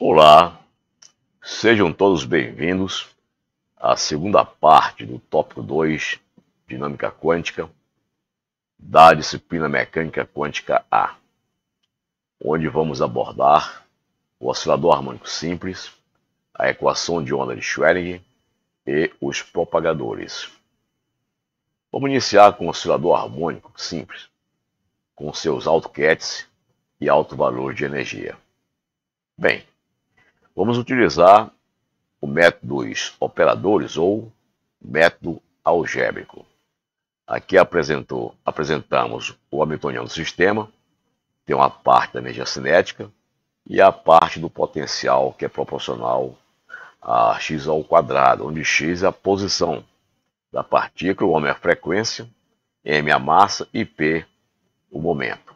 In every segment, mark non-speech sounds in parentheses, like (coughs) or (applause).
Olá, sejam todos bem-vindos à segunda parte do tópico 2, Dinâmica Quântica, da disciplina Mecânica Quântica A, onde vamos abordar o oscilador harmônico simples, a equação de onda de Schrödinger e os propagadores. Vamos iniciar com o oscilador harmônico simples, com seus alto quietes e alto valor de energia. Bem, Vamos utilizar o método dos operadores ou método algébrico. Aqui apresentou, apresentamos o Hamiltoniano do sistema, tem uma parte da energia cinética e a parte do potencial que é proporcional a x ao quadrado, onde x é a posição da partícula, o ômega é a frequência, m é a massa e p o momento.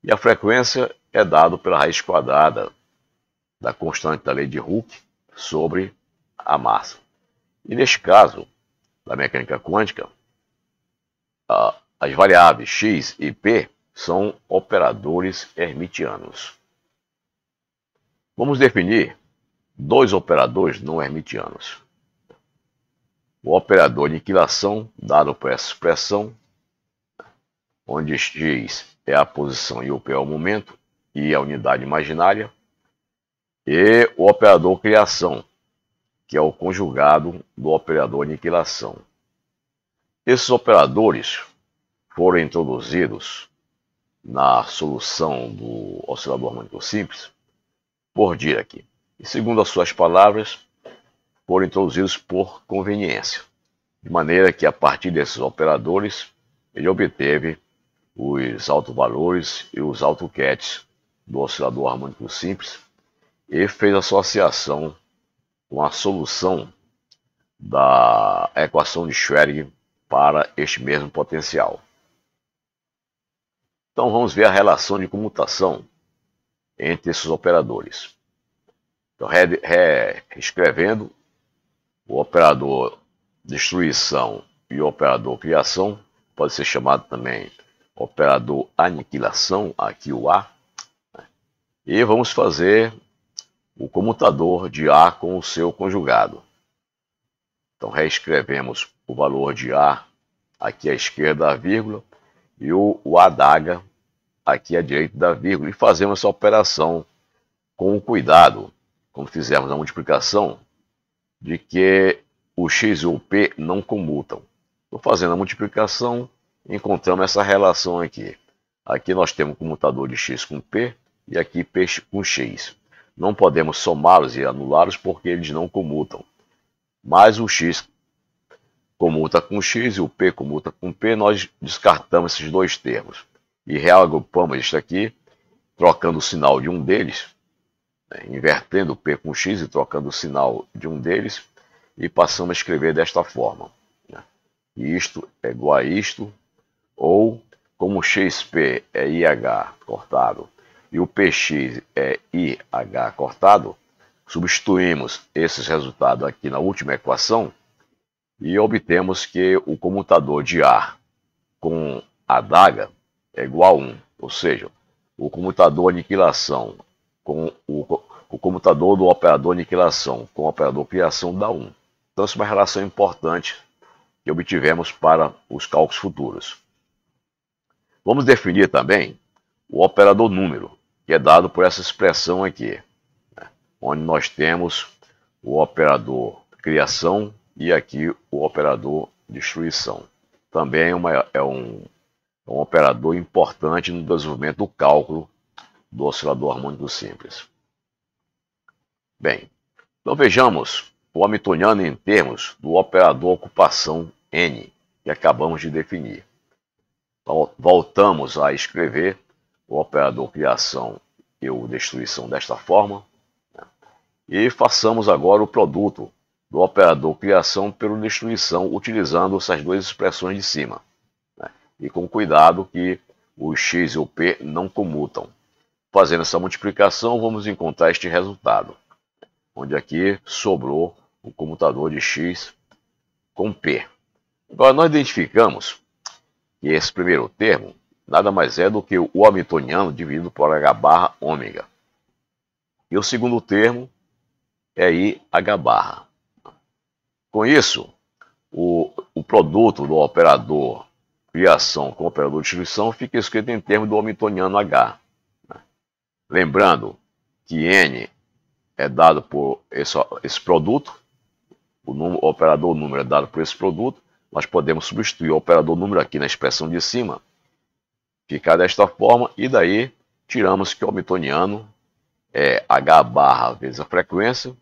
E a frequência é dado pela raiz quadrada da constante da lei de Hooke sobre a massa. E neste caso, da mecânica quântica, as variáveis x e p são operadores hermitianos. Vamos definir dois operadores não hermitianos. O operador de inquilação, dado por essa expressão, onde x é a posição e o p é o momento e a unidade imaginária, e o operador criação, que é o conjugado do operador aniquilação. Esses operadores foram introduzidos na solução do oscilador harmônico simples por Dirac, e segundo as suas palavras, foram introduzidos por conveniência, de maneira que a partir desses operadores ele obteve os autovalores e os autocats do oscilador harmônico simples e fez associação com a solução da equação de Schrödinger para este mesmo potencial. Então vamos ver a relação de comutação entre esses operadores. Então, re, re, reescrevendo, o operador destruição e o operador criação, pode ser chamado também operador aniquilação, aqui o A. Né? E vamos fazer o comutador de A com o seu conjugado. Então reescrevemos o valor de A aqui à esquerda da vírgula e o, o adaga aqui à direita da vírgula e fazemos essa operação com cuidado, como fizemos a multiplicação, de que o x e o p não comutam. Estou fazendo a multiplicação, encontramos essa relação aqui. Aqui nós temos o comutador de x com p e aqui p com x. Não podemos somá-los e anulá-los porque eles não comutam. Mas o x comuta com x e o p comuta com p, nós descartamos esses dois termos e reagrupamos isto aqui, trocando o sinal de um deles, né, invertendo o p com x e trocando o sinal de um deles, e passamos a escrever desta forma. Né, isto é igual a isto, ou como xp é ih cortado e o PX é IH cortado, substituímos esses resultados aqui na última equação e obtemos que o comutador de A com a daga é igual a 1, ou seja, o comutador aniquilação com o, o comutador do operador aniquilação com o operador criação dá 1. Então, isso é uma relação importante que obtivemos para os cálculos futuros. Vamos definir também o operador número que é dado por essa expressão aqui, né? onde nós temos o operador criação e aqui o operador destruição. Também é uma, é um, é um operador importante no desenvolvimento do cálculo do oscilador harmônico simples. Bem, então vejamos o Hamiltoniano em termos do operador ocupação N, que acabamos de definir. Então, voltamos a escrever o operador criação e o destruição desta forma. Né? E façamos agora o produto do operador criação pelo destruição utilizando essas duas expressões de cima. Né? E com cuidado que o x e o p não comutam. Fazendo essa multiplicação, vamos encontrar este resultado, onde aqui sobrou o comutador de x com p. Agora, nós identificamos que esse primeiro termo nada mais é do que o Hamiltoniano dividido por H barra ômega. E o segundo termo é h barra. Com isso, o, o produto do operador criação com o operador de distribuição fica escrito em termos do Hamiltoniano H. Né? Lembrando que N é dado por esse, esse produto, o, número, o operador número é dado por esse produto, nós podemos substituir o operador número aqui na expressão de cima Ficar desta forma e daí tiramos que o Hamiltoniano é H barra vezes a frequência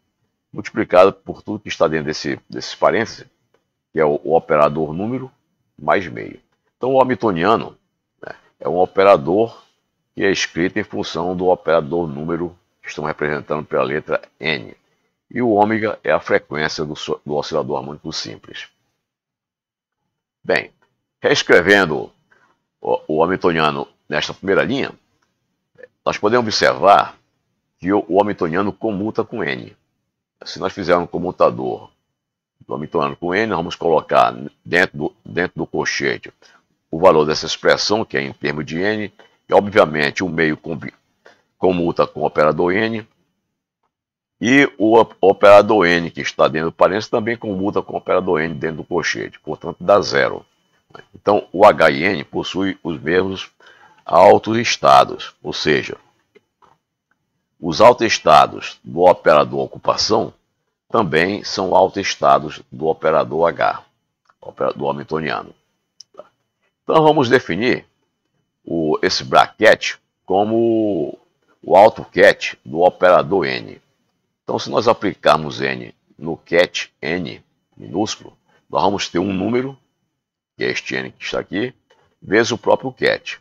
multiplicado por tudo que está dentro desse, desses parênteses, que é o, o operador número mais meio. Então o Hamiltoniano né, é um operador que é escrito em função do operador número que estão representando pela letra N. E o ômega é a frequência do, do oscilador harmônico simples. Bem, reescrevendo o, Hamiltoniano nesta primeira linha, nós podemos observar que o, o Hamiltoniano comuta com N. Se nós fizermos um comutador do Hamiltoniano com N, nós vamos colocar dentro do, dentro do colchete o valor dessa expressão, que é em termos de N, e obviamente o meio comuta com o operador N, e o operador N que está dentro do parênteses também comuta com o operador N dentro do colchete, portanto dá zero. Então, o HIN possui os mesmos autoestados, ou seja, os autoestados do operador ocupação também são autoestados do operador H, do Hamiltoniano. Tá? Então, vamos definir o, esse bracket como o cat do operador N. Então, se nós aplicarmos N no cat N minúsculo, nós vamos ter um número que é este n que está aqui, vezes o próprio cat,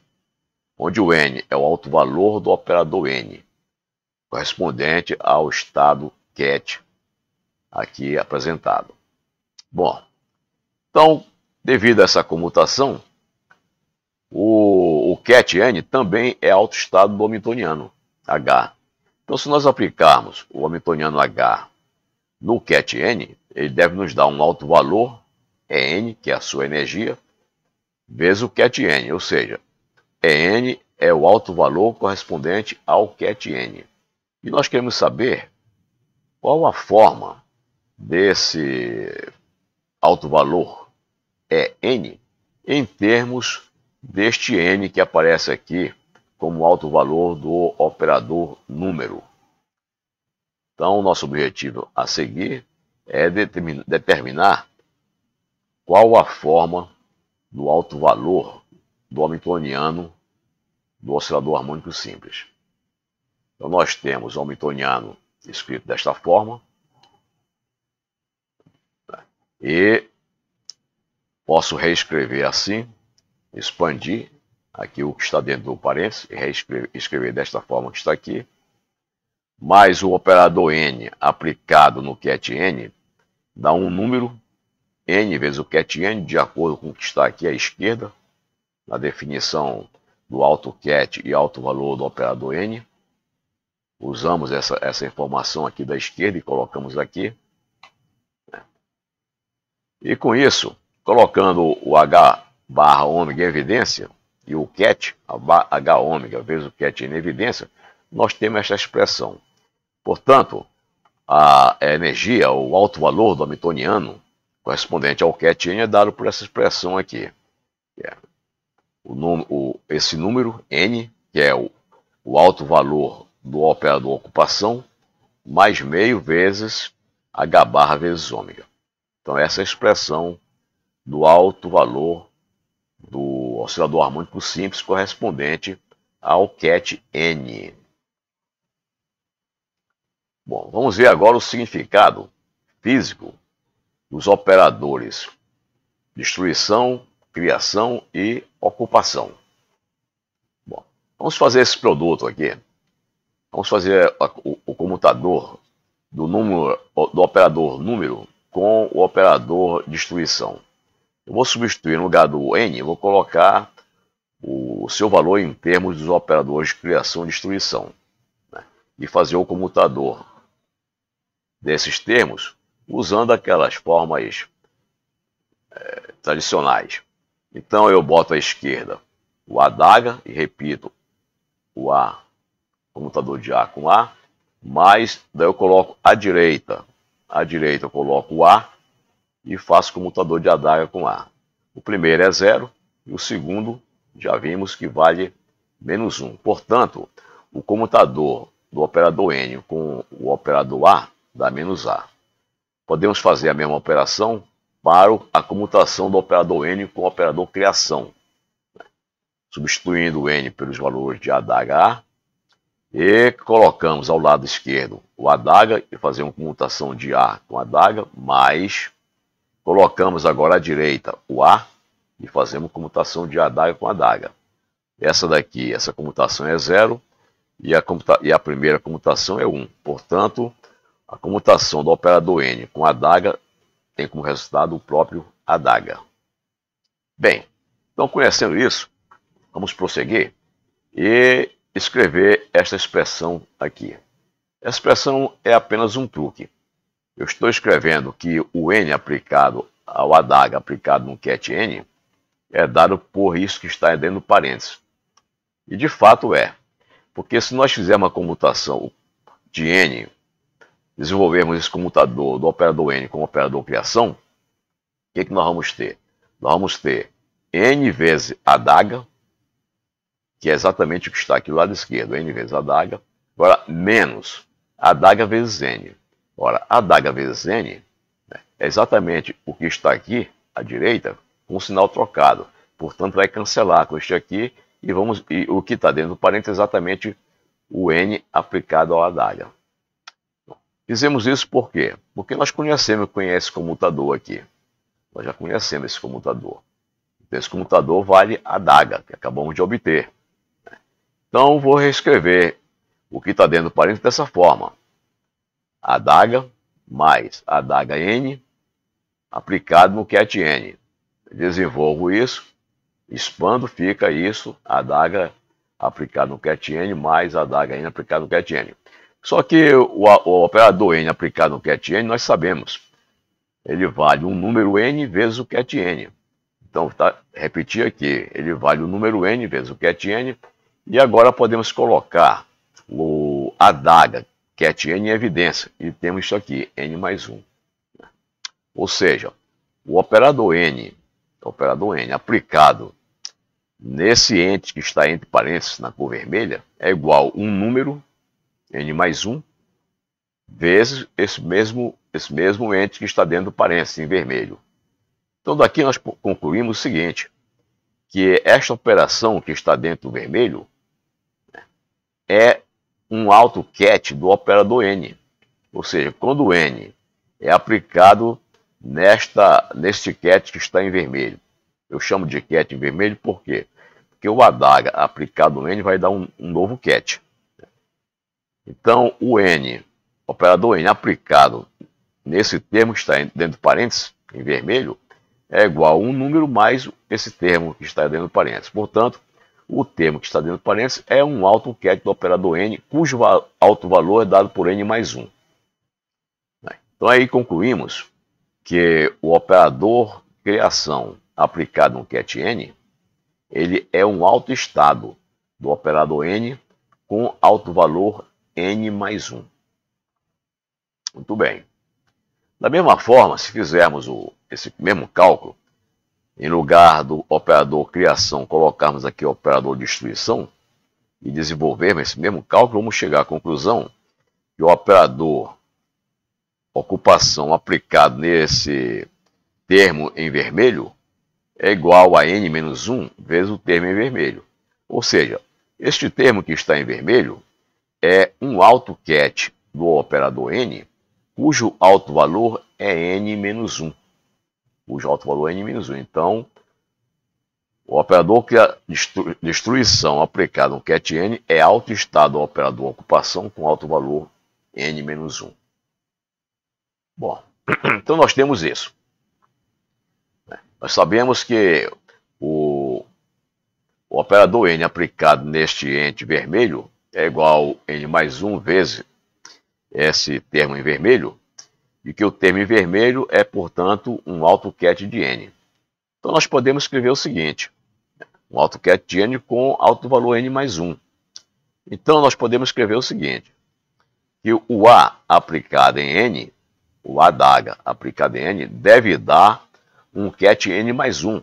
onde o n é o alto valor do operador n, correspondente ao estado cat aqui apresentado. Bom, então, devido a essa comutação, o, o cat n também é alto estado do Hamiltoniano H. Então, se nós aplicarmos o Hamiltoniano H no cat n, ele deve nos dar um alto valor é N, que é a sua energia, vezes o cat N, ou seja, EN é o alto valor correspondente ao cat N. E nós queremos saber qual a forma desse alto valor EN é em termos deste N que aparece aqui como alto valor do operador número. Então, nosso objetivo a seguir é determinar qual a forma do alto valor do Hamiltoniano do oscilador harmônico simples? Então, nós temos o Hamiltoniano escrito desta forma e posso reescrever assim, expandir aqui o que está dentro do parênteses e reescrever desta forma que está aqui, mais o operador n aplicado no cat n dá um número N vezes o cat N, de acordo com o que está aqui à esquerda, na definição do alto cat e alto valor do operador N. Usamos essa, essa informação aqui da esquerda e colocamos aqui. E com isso, colocando o H barra ômega em evidência e o cat, H ômega vezes o cat em evidência, nós temos esta expressão. Portanto, a energia, o alto valor do Hamiltoniano, correspondente ao cat n é dado por essa expressão aqui. Que é o, o, esse número n, que é o, o alto valor do operador ocupação, mais meio vezes h barra vezes ômega. Então essa é a expressão do alto valor do oscilador harmônico simples correspondente ao cat n. Bom, vamos ver agora o significado físico dos operadores: destruição, criação e ocupação. Bom, vamos fazer esse produto aqui. Vamos fazer o, comutador do número do operador número com o operador destruição. Eu vou substituir no lugar do n, vou colocar o seu valor em termos dos operadores de criação e destruição né? e fazer o comutador desses termos usando aquelas formas é, tradicionais. Então eu boto à esquerda o adaga e repito, o A, comutador de A com A, mais daí eu coloco à direita, à direita eu coloco o A e faço comutador de adaga com A. O primeiro é zero e o segundo já vimos que vale menos 1. Um. Portanto, o comutador do operador N com o operador A dá menos A. Podemos fazer a mesma operação para a comutação do operador N com o operador criação, né? substituindo o N pelos valores de ADH e colocamos ao lado esquerdo o ADH e fazemos comutação de A com ADH, mais colocamos agora à direita o A e fazemos comutação de ADH com ADH. Essa daqui, essa comutação é zero e a, e a primeira comutação é 1. Um. Portanto, a comutação do operador N com adaga tem como resultado o próprio adaga. Bem, então conhecendo isso, vamos prosseguir e escrever esta expressão aqui. A expressão é apenas um truque. Eu estou escrevendo que o N aplicado ao adaga aplicado no cat N é dado por isso que está dentro do parênteses. E de fato é, porque se nós fizermos uma comutação de N desenvolvermos esse comutador tá do operador n como operador criação, o que, é que nós vamos ter? Nós vamos ter n vezes a daga, que é exatamente o que está aqui do lado esquerdo, n vezes a daga, agora menos a daga vezes n. Ora, a daga vezes n né, é exatamente o que está aqui à direita com o sinal trocado. Portanto, vai cancelar com este aqui e, vamos, e o que está dentro do parênteses é exatamente o n aplicado à adaga. Fizemos isso por quê? Porque nós conhecemos, conhece comutador aqui. Nós já conhecemos esse comutador. Então, esse comutador vale a daga que acabamos de obter. Então, vou reescrever o que está dentro do parênteses dessa forma. A daga mais a daga N aplicado no cat N. Desenvolvo isso, expando, fica isso, a daga aplicado no cat N mais a daga N aplicado no cat N. Só que o, o operador n aplicado no cat n, nós sabemos, ele vale um número n vezes o cat n. Então, tá, repetir aqui, ele vale o número n vezes o cat n, e agora podemos colocar o, a daga cat n em evidência, e temos isso aqui, n mais 1. Ou seja, o operador n, operador n aplicado nesse ente que está entre parênteses na cor vermelha, é igual a um número n mais 1, vezes esse mesmo, esse mesmo ente que está dentro do parênteses em vermelho. Então, daqui nós concluímos o seguinte, que esta operação que está dentro do vermelho né, é um AutoCat do operador n. Ou seja, quando o n é aplicado nesta, neste cat que está em vermelho. Eu chamo de cat em vermelho por quê? Porque o adaga aplicado no n vai dar um, um novo cat. Então, o N, operador N aplicado nesse termo que está dentro de parênteses, em vermelho, é igual a um número mais esse termo que está dentro de parênteses. Portanto, o termo que está dentro de parênteses é um AutoCAD do operador N, cujo alto valor é dado por N mais 1. Então aí concluímos que o operador criação aplicado no cat n, ele é um alto estado do operador n com alto valor n mais 1. Muito bem. Da mesma forma, se fizermos o, esse mesmo cálculo, em lugar do operador criação, colocarmos aqui o operador destruição e desenvolvermos esse mesmo cálculo, vamos chegar à conclusão que o operador ocupação aplicado nesse termo em vermelho é igual a n menos 1 vezes o termo em vermelho. Ou seja, este termo que está em vermelho é um AutoCat do operador N, cujo alto valor é N-1. Cujo alto valor é N-1. Então, o operador que a destruição aplicada no cat n é alto estado ao operador ocupação com alto valor n-1. Bom, (clears throat) então nós temos isso. Né? Nós sabemos que o, o operador n aplicado neste ente vermelho é igual N mais 1 vezes esse termo em vermelho, e que o termo em vermelho é, portanto, um AutoCat de N. Então, nós podemos escrever o seguinte, um AutoCat de N com alto valor N mais 1. Então, nós podemos escrever o seguinte, que o A aplicado em N, o A daga aplicado em N, deve dar um cat N mais 1.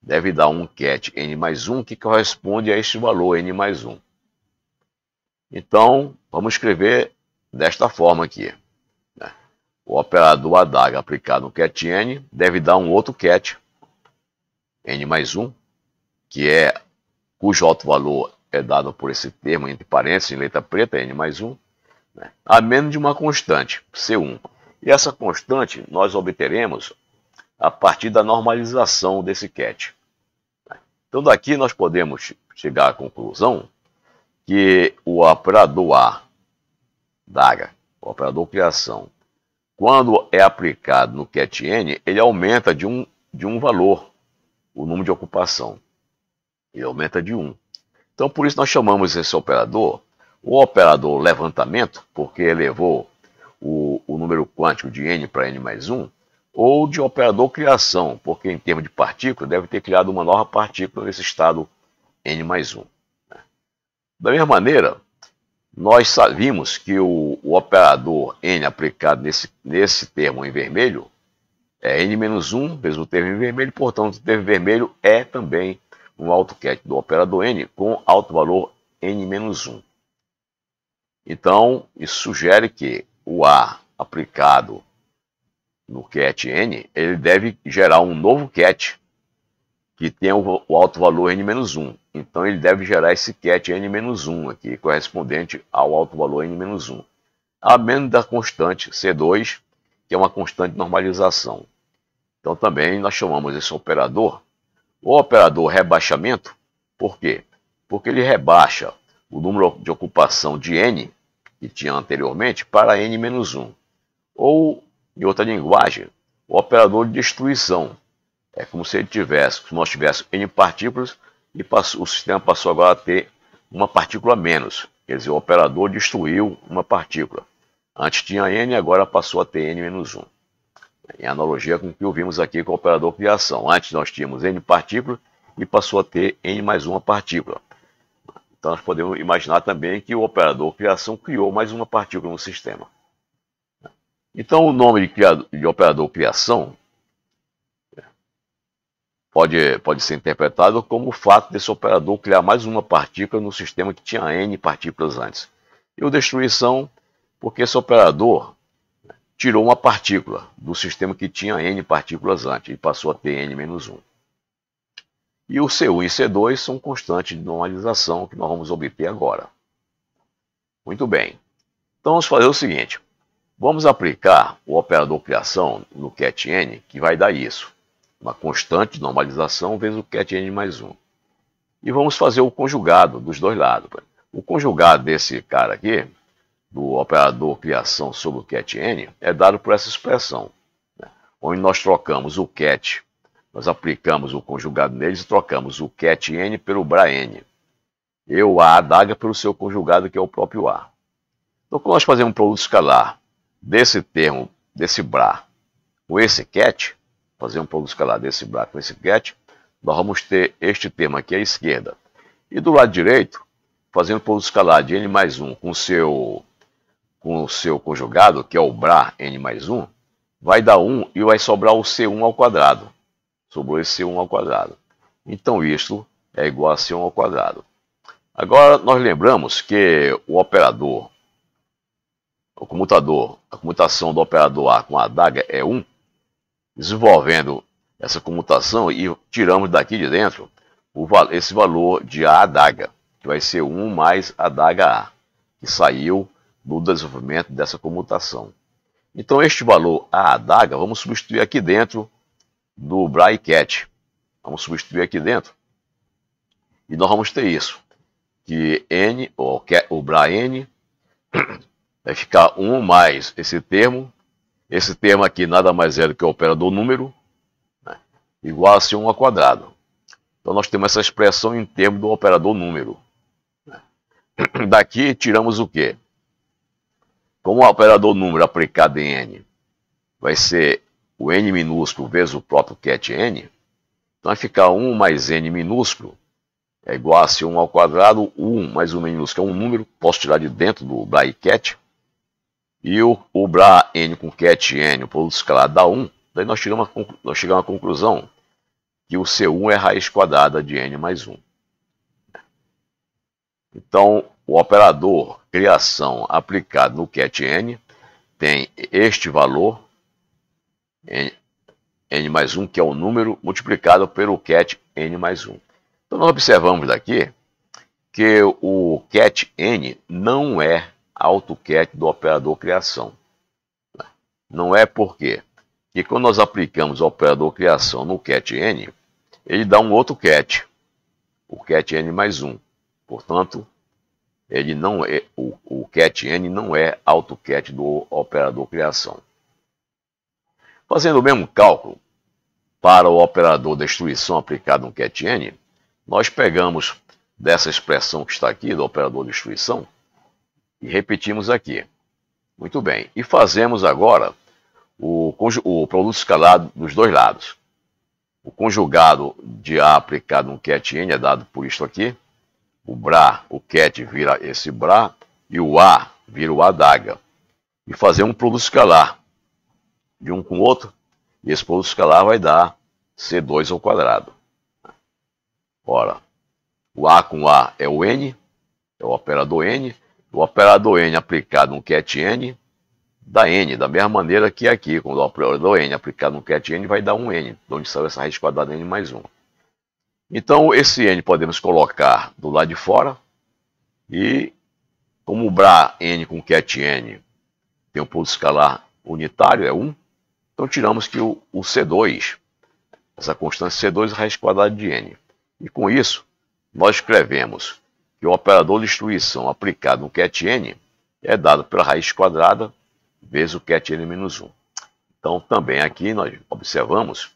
Deve dar um cat N mais 1 que corresponde a este valor N mais 1. Então, vamos escrever desta forma aqui. Né? O operador adaga aplicado no cat n deve dar um outro cat, n mais 1, que é cujo alto valor é dado por esse termo entre parênteses, em letra preta, n mais 1, né? a menos de uma constante, C1. E essa constante nós obteremos a partir da normalização desse cat. Né? Então, daqui nós podemos chegar à conclusão que o operador A, DAGA, o operador criação, quando é aplicado no CAT-N, ele aumenta de um, de um valor o número de ocupação. Ele aumenta de Um. Então, por isso nós chamamos esse operador o operador levantamento, porque elevou o, o número quântico de n para n mais 1, ou de operador criação, porque em termos de partícula, deve ter criado uma nova partícula nesse estado n mais 1. Da mesma maneira, nós sabemos que o, o operador n aplicado nesse, nesse termo em vermelho é n-1 vezes o termo em vermelho, portanto, o termo vermelho é também um AutoCAD do operador n com alto valor n-1. Então, isso sugere que o A aplicado no cat n, ele deve gerar um novo cat que tenha o alto valor n-1. Então ele deve gerar esse cat n-1 aqui, correspondente ao alto valor n-1, a menos da constante C2, que é uma constante de normalização. Então também nós chamamos esse operador, o operador rebaixamento, por quê? Porque ele rebaixa o número de ocupação de n, que tinha anteriormente, para n-1. Ou, em outra linguagem, o operador de destruição. É como se ele tivesse, se nós tivéssemos n partículas, e passou, o sistema passou agora a ter uma partícula menos. Quer dizer, o operador destruiu uma partícula. Antes tinha n, agora passou a ter n-1. Em analogia com o que vimos aqui com o operador criação. Antes nós tínhamos n partículas e passou a ter n mais uma partícula. Então nós podemos imaginar também que o operador criação criou mais uma partícula no sistema. Então o nome de, de operador criação pode, pode ser interpretado como o fato desse operador criar mais uma partícula no sistema que tinha N partículas antes. E o destruição, porque esse operador né, tirou uma partícula do sistema que tinha N partículas antes e passou a ter N-1. menos E o C1 e C2 são constantes de normalização que nós vamos obter agora. Muito bem. Então vamos fazer o seguinte. Vamos aplicar o operador criação no catN, n, que vai dar isso uma constante normalização vezes o cat n mais 1. E vamos fazer o conjugado dos dois lados. O conjugado desse cara aqui, do operador criação sobre o cat n, é dado por essa expressão, né? onde nós trocamos o cat, nós aplicamos o conjugado neles e trocamos o cat n pelo bra n. Eu a adaga pelo seu conjugado, que é o próprio a. Então, quando nós fazemos um produto escalar desse termo, desse bra, com esse cat, fazer um pouco escalar desse buraco nesse get, nós vamos ter este termo aqui à esquerda. E do lado direito, fazendo pouco escalar de n mais 1 com seu, com o seu conjugado, que é o bra n mais 1, vai dar 1 e vai sobrar o c1 ao quadrado. Sobrou esse c1 ao quadrado. Então isto é igual a c1 ao quadrado. Agora nós lembramos que o operador, o comutador, a comutação do operador A com a adaga é 1 desenvolvendo essa comutação e tiramos daqui de dentro o, esse valor de A adaga, que vai ser 1 mais adaga A, que saiu do desenvolvimento dessa comutação. Então, este valor A adaga, vamos substituir aqui dentro do bracket. Vamos substituir aqui dentro. E nós vamos ter isso. Que N, ou, que, o bra N, (coughs) vai ficar 1 mais esse termo, esse termo aqui nada mais é do que o operador número né, igual a C1 ao quadrado. Então nós temos essa expressão em termos do operador número. Né. (clears throat) Daqui tiramos o quê? Como o operador número aplicado em n vai ser o n minúsculo vezes o próprio cat n, então vai ficar 1 mais n minúsculo é igual a C1 ao quadrado, 1 mais 1 minúsculo é um número, posso tirar de dentro do bracket, e o, o Bra N com Cat N, o produto escalar dá 1, daí nós chegamos, a, nós chegamos à conclusão que o C1 é raiz quadrada de N mais 1. Então, o operador criação aplicado no cat n tem este valor, n, n mais 1, que é o número, multiplicado pelo cat n mais 1. Então, nós observamos daqui que o cat n não é AutoCAD do operador criação. Né? Não é porque que quando nós aplicamos o operador criação no cat n, ele dá um outro cat, o cat n mais um. Portanto, ele não é o, o cat n não é AutoCAD do operador criação. Fazendo o mesmo cálculo para o operador destruição aplicado no cat n, nós pegamos dessa expressão que está aqui do operador destruição, e repetimos aqui. Muito bem. E fazemos agora o, o produto escalado dos dois lados. O conjugado de A aplicado no cat N é dado por isto aqui. O BRA, o cat vira esse BRA e o A vira o A daga. E fazer um produto escalar de um com o outro. E esse produto escalar vai dar C2 ao quadrado. Ora, o A com A é o N, é o operador N do operador N aplicado no cat N dá N, da mesma maneira que aqui, quando o operador N aplicado no cat N vai dar um N, de onde saiu essa raiz quadrada N mais 1. Então, esse N podemos colocar do lado de fora, e como o bra N com cat N tem um ponto escalar unitário, é 1, então tiramos que o, C2, essa constante C2 é raiz quadrada de N. E com isso, nós escrevemos o operador de instrução aplicado no catn é dado pela raiz quadrada vezes o catn menos 1. Então, também aqui nós observamos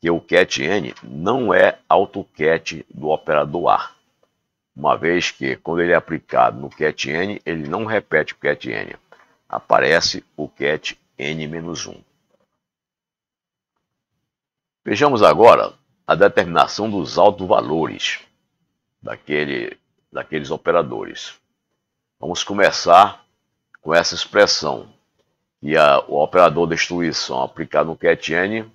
que o catn não é autocat do operador A, uma vez que quando ele é aplicado no catn, ele não repete o catn, aparece o catn-1. Vejamos agora a determinação dos autovalores daquele daqueles operadores. Vamos começar com essa expressão, e a, o operador de aplicado no cat n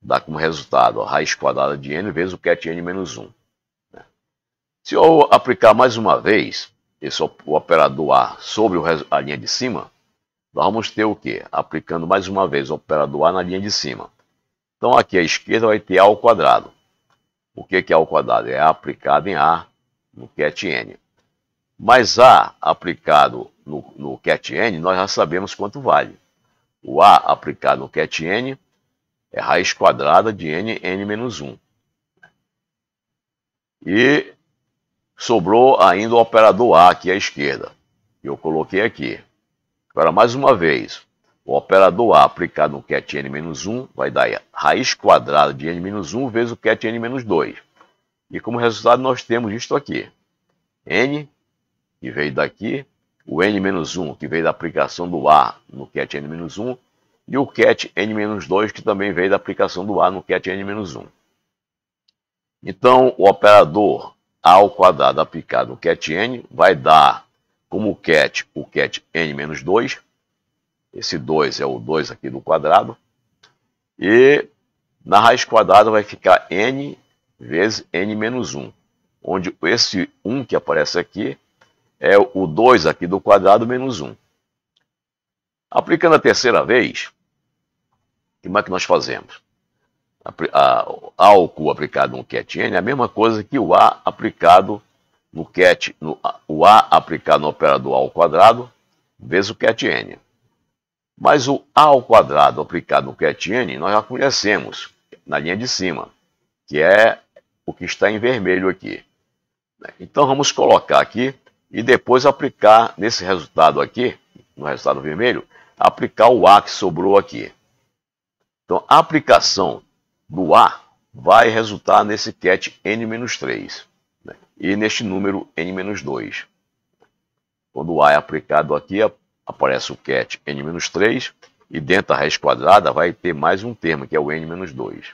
dá como resultado a raiz quadrada de n vezes o cat n menos 1. Né? Se eu aplicar mais uma vez esse, o operador A sobre o, a linha de cima, nós vamos ter o que? Aplicando mais uma vez o operador A na linha de cima. Então aqui à esquerda vai ter A ao quadrado. O que, que é A ao quadrado? É A aplicado em A no CatN. Mas A aplicado no, no CatN, nós já sabemos quanto vale. O A aplicado no CatN é raiz quadrada de n, n menos 1. E sobrou ainda o operador A aqui à é esquerda, que eu coloquei aqui. Agora, mais uma vez, o operador A aplicado no cat n menos 1 vai dar raiz quadrada de n menos 1 vezes o cat n menos 2. E como resultado, nós temos isto aqui. N, que veio daqui, o N-1, que veio da aplicação do A no cat N-1, e o cat N-2, que também veio da aplicação do A no cat N-1. Então, o operador A ao quadrado aplicado no cat N vai dar como cat o cat N-2, esse 2 é o 2 aqui do quadrado, e na raiz quadrada vai ficar N vezes n menos 1, onde esse 1 que aparece aqui é o 2 aqui do quadrado menos 1. Aplicando a terceira vez, como é que nós fazemos? A, ao Q aplicado no cat n é a mesma coisa que o A aplicado no cat, no, o A aplicado no operador A ao quadrado, vezes o cat n. Mas o A ao quadrado aplicado no cat n, nós já conhecemos na linha de cima, que é o que está em vermelho aqui. Então vamos colocar aqui e depois aplicar nesse resultado aqui, no resultado vermelho, aplicar o A que sobrou aqui. Então a aplicação do A vai resultar nesse cat n-3 né? e neste número n-2. Quando o A é aplicado aqui, aparece o cat n-3 e dentro da raiz quadrada vai ter mais um termo, que é o n-2.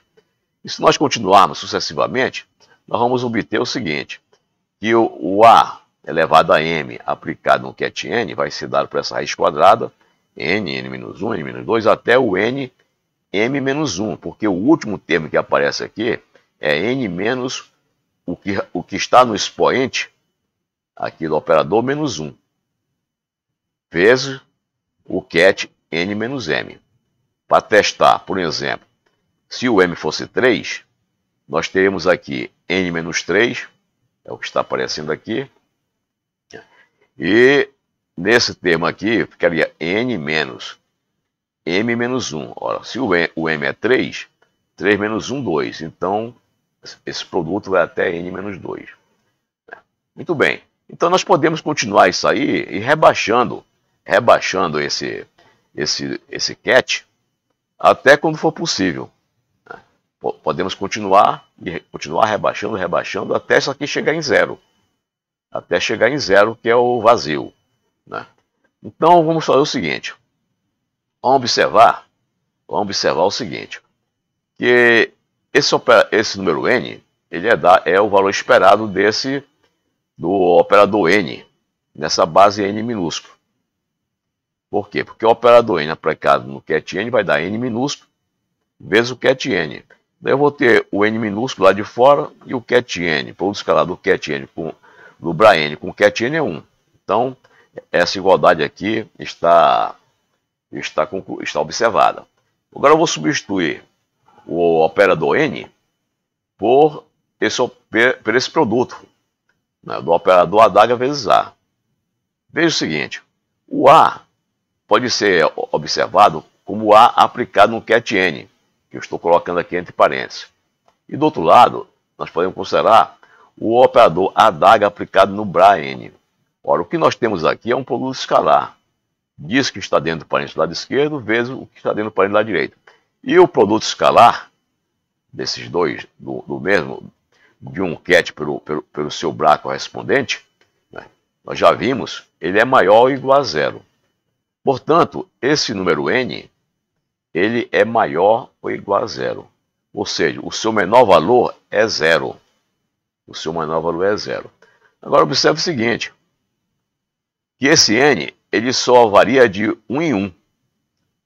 E se nós continuarmos sucessivamente, nós vamos obter o seguinte, que o, A elevado a M aplicado no cat N vai ser dado por essa raiz quadrada, N, N-1, N-2, até o N, M-1, porque o último termo que aparece aqui é N menos o que, o que está no expoente, aqui do operador, menos 1, vezes o cat N menos M. Para testar, por exemplo, se o m fosse 3, nós teríamos aqui n menos 3, é o que está aparecendo aqui, e nesse termo aqui ficaria n menos m menos 1. Ora, se o m, é 3, 3 menos 1, 2. Então, esse produto vai até n menos 2. Muito bem. Então, nós podemos continuar isso aí e rebaixando, rebaixando esse, esse, esse cat até quando for possível podemos continuar e continuar rebaixando, rebaixando até isso aqui chegar em zero, até chegar em zero que é o vazio, né? Então vamos fazer o seguinte, vamos observar, vamos observar o seguinte, que esse, esse número n ele é, da, é o valor esperado desse do operador n nessa base n minúsculo. Por quê? Porque o operador n aplicado no cat n vai dar n minúsculo vezes o cat n. Daí eu vou ter o n minúsculo lá de fora e o cat n. por escalar do cat n com, do bra n com cat n é 1. Então, essa igualdade aqui está, está, está observada. Agora eu vou substituir o operador n por esse, por esse produto né, do operador adaga vezes a. Veja o seguinte, o a pode ser observado como a aplicado no cat n que eu estou colocando aqui entre parênteses. E do outro lado, nós podemos considerar o operador ADAGA aplicado no BRAN. Ora, o que nós temos aqui é um produto escalar. Diz que está dentro do parênteses do lado esquerdo, vezes o que está dentro do parênteses do lado direito. E o produto escalar desses dois, do, do mesmo, de um cat pelo, pelo, pelo seu BRA correspondente, né, nós já vimos, ele é maior ou igual a zero. Portanto, esse número n, ele é maior foi igual a zero. Ou seja, o seu menor valor é zero. O seu menor valor é zero. Agora observe o seguinte, que esse n ele só varia de 1 em 1.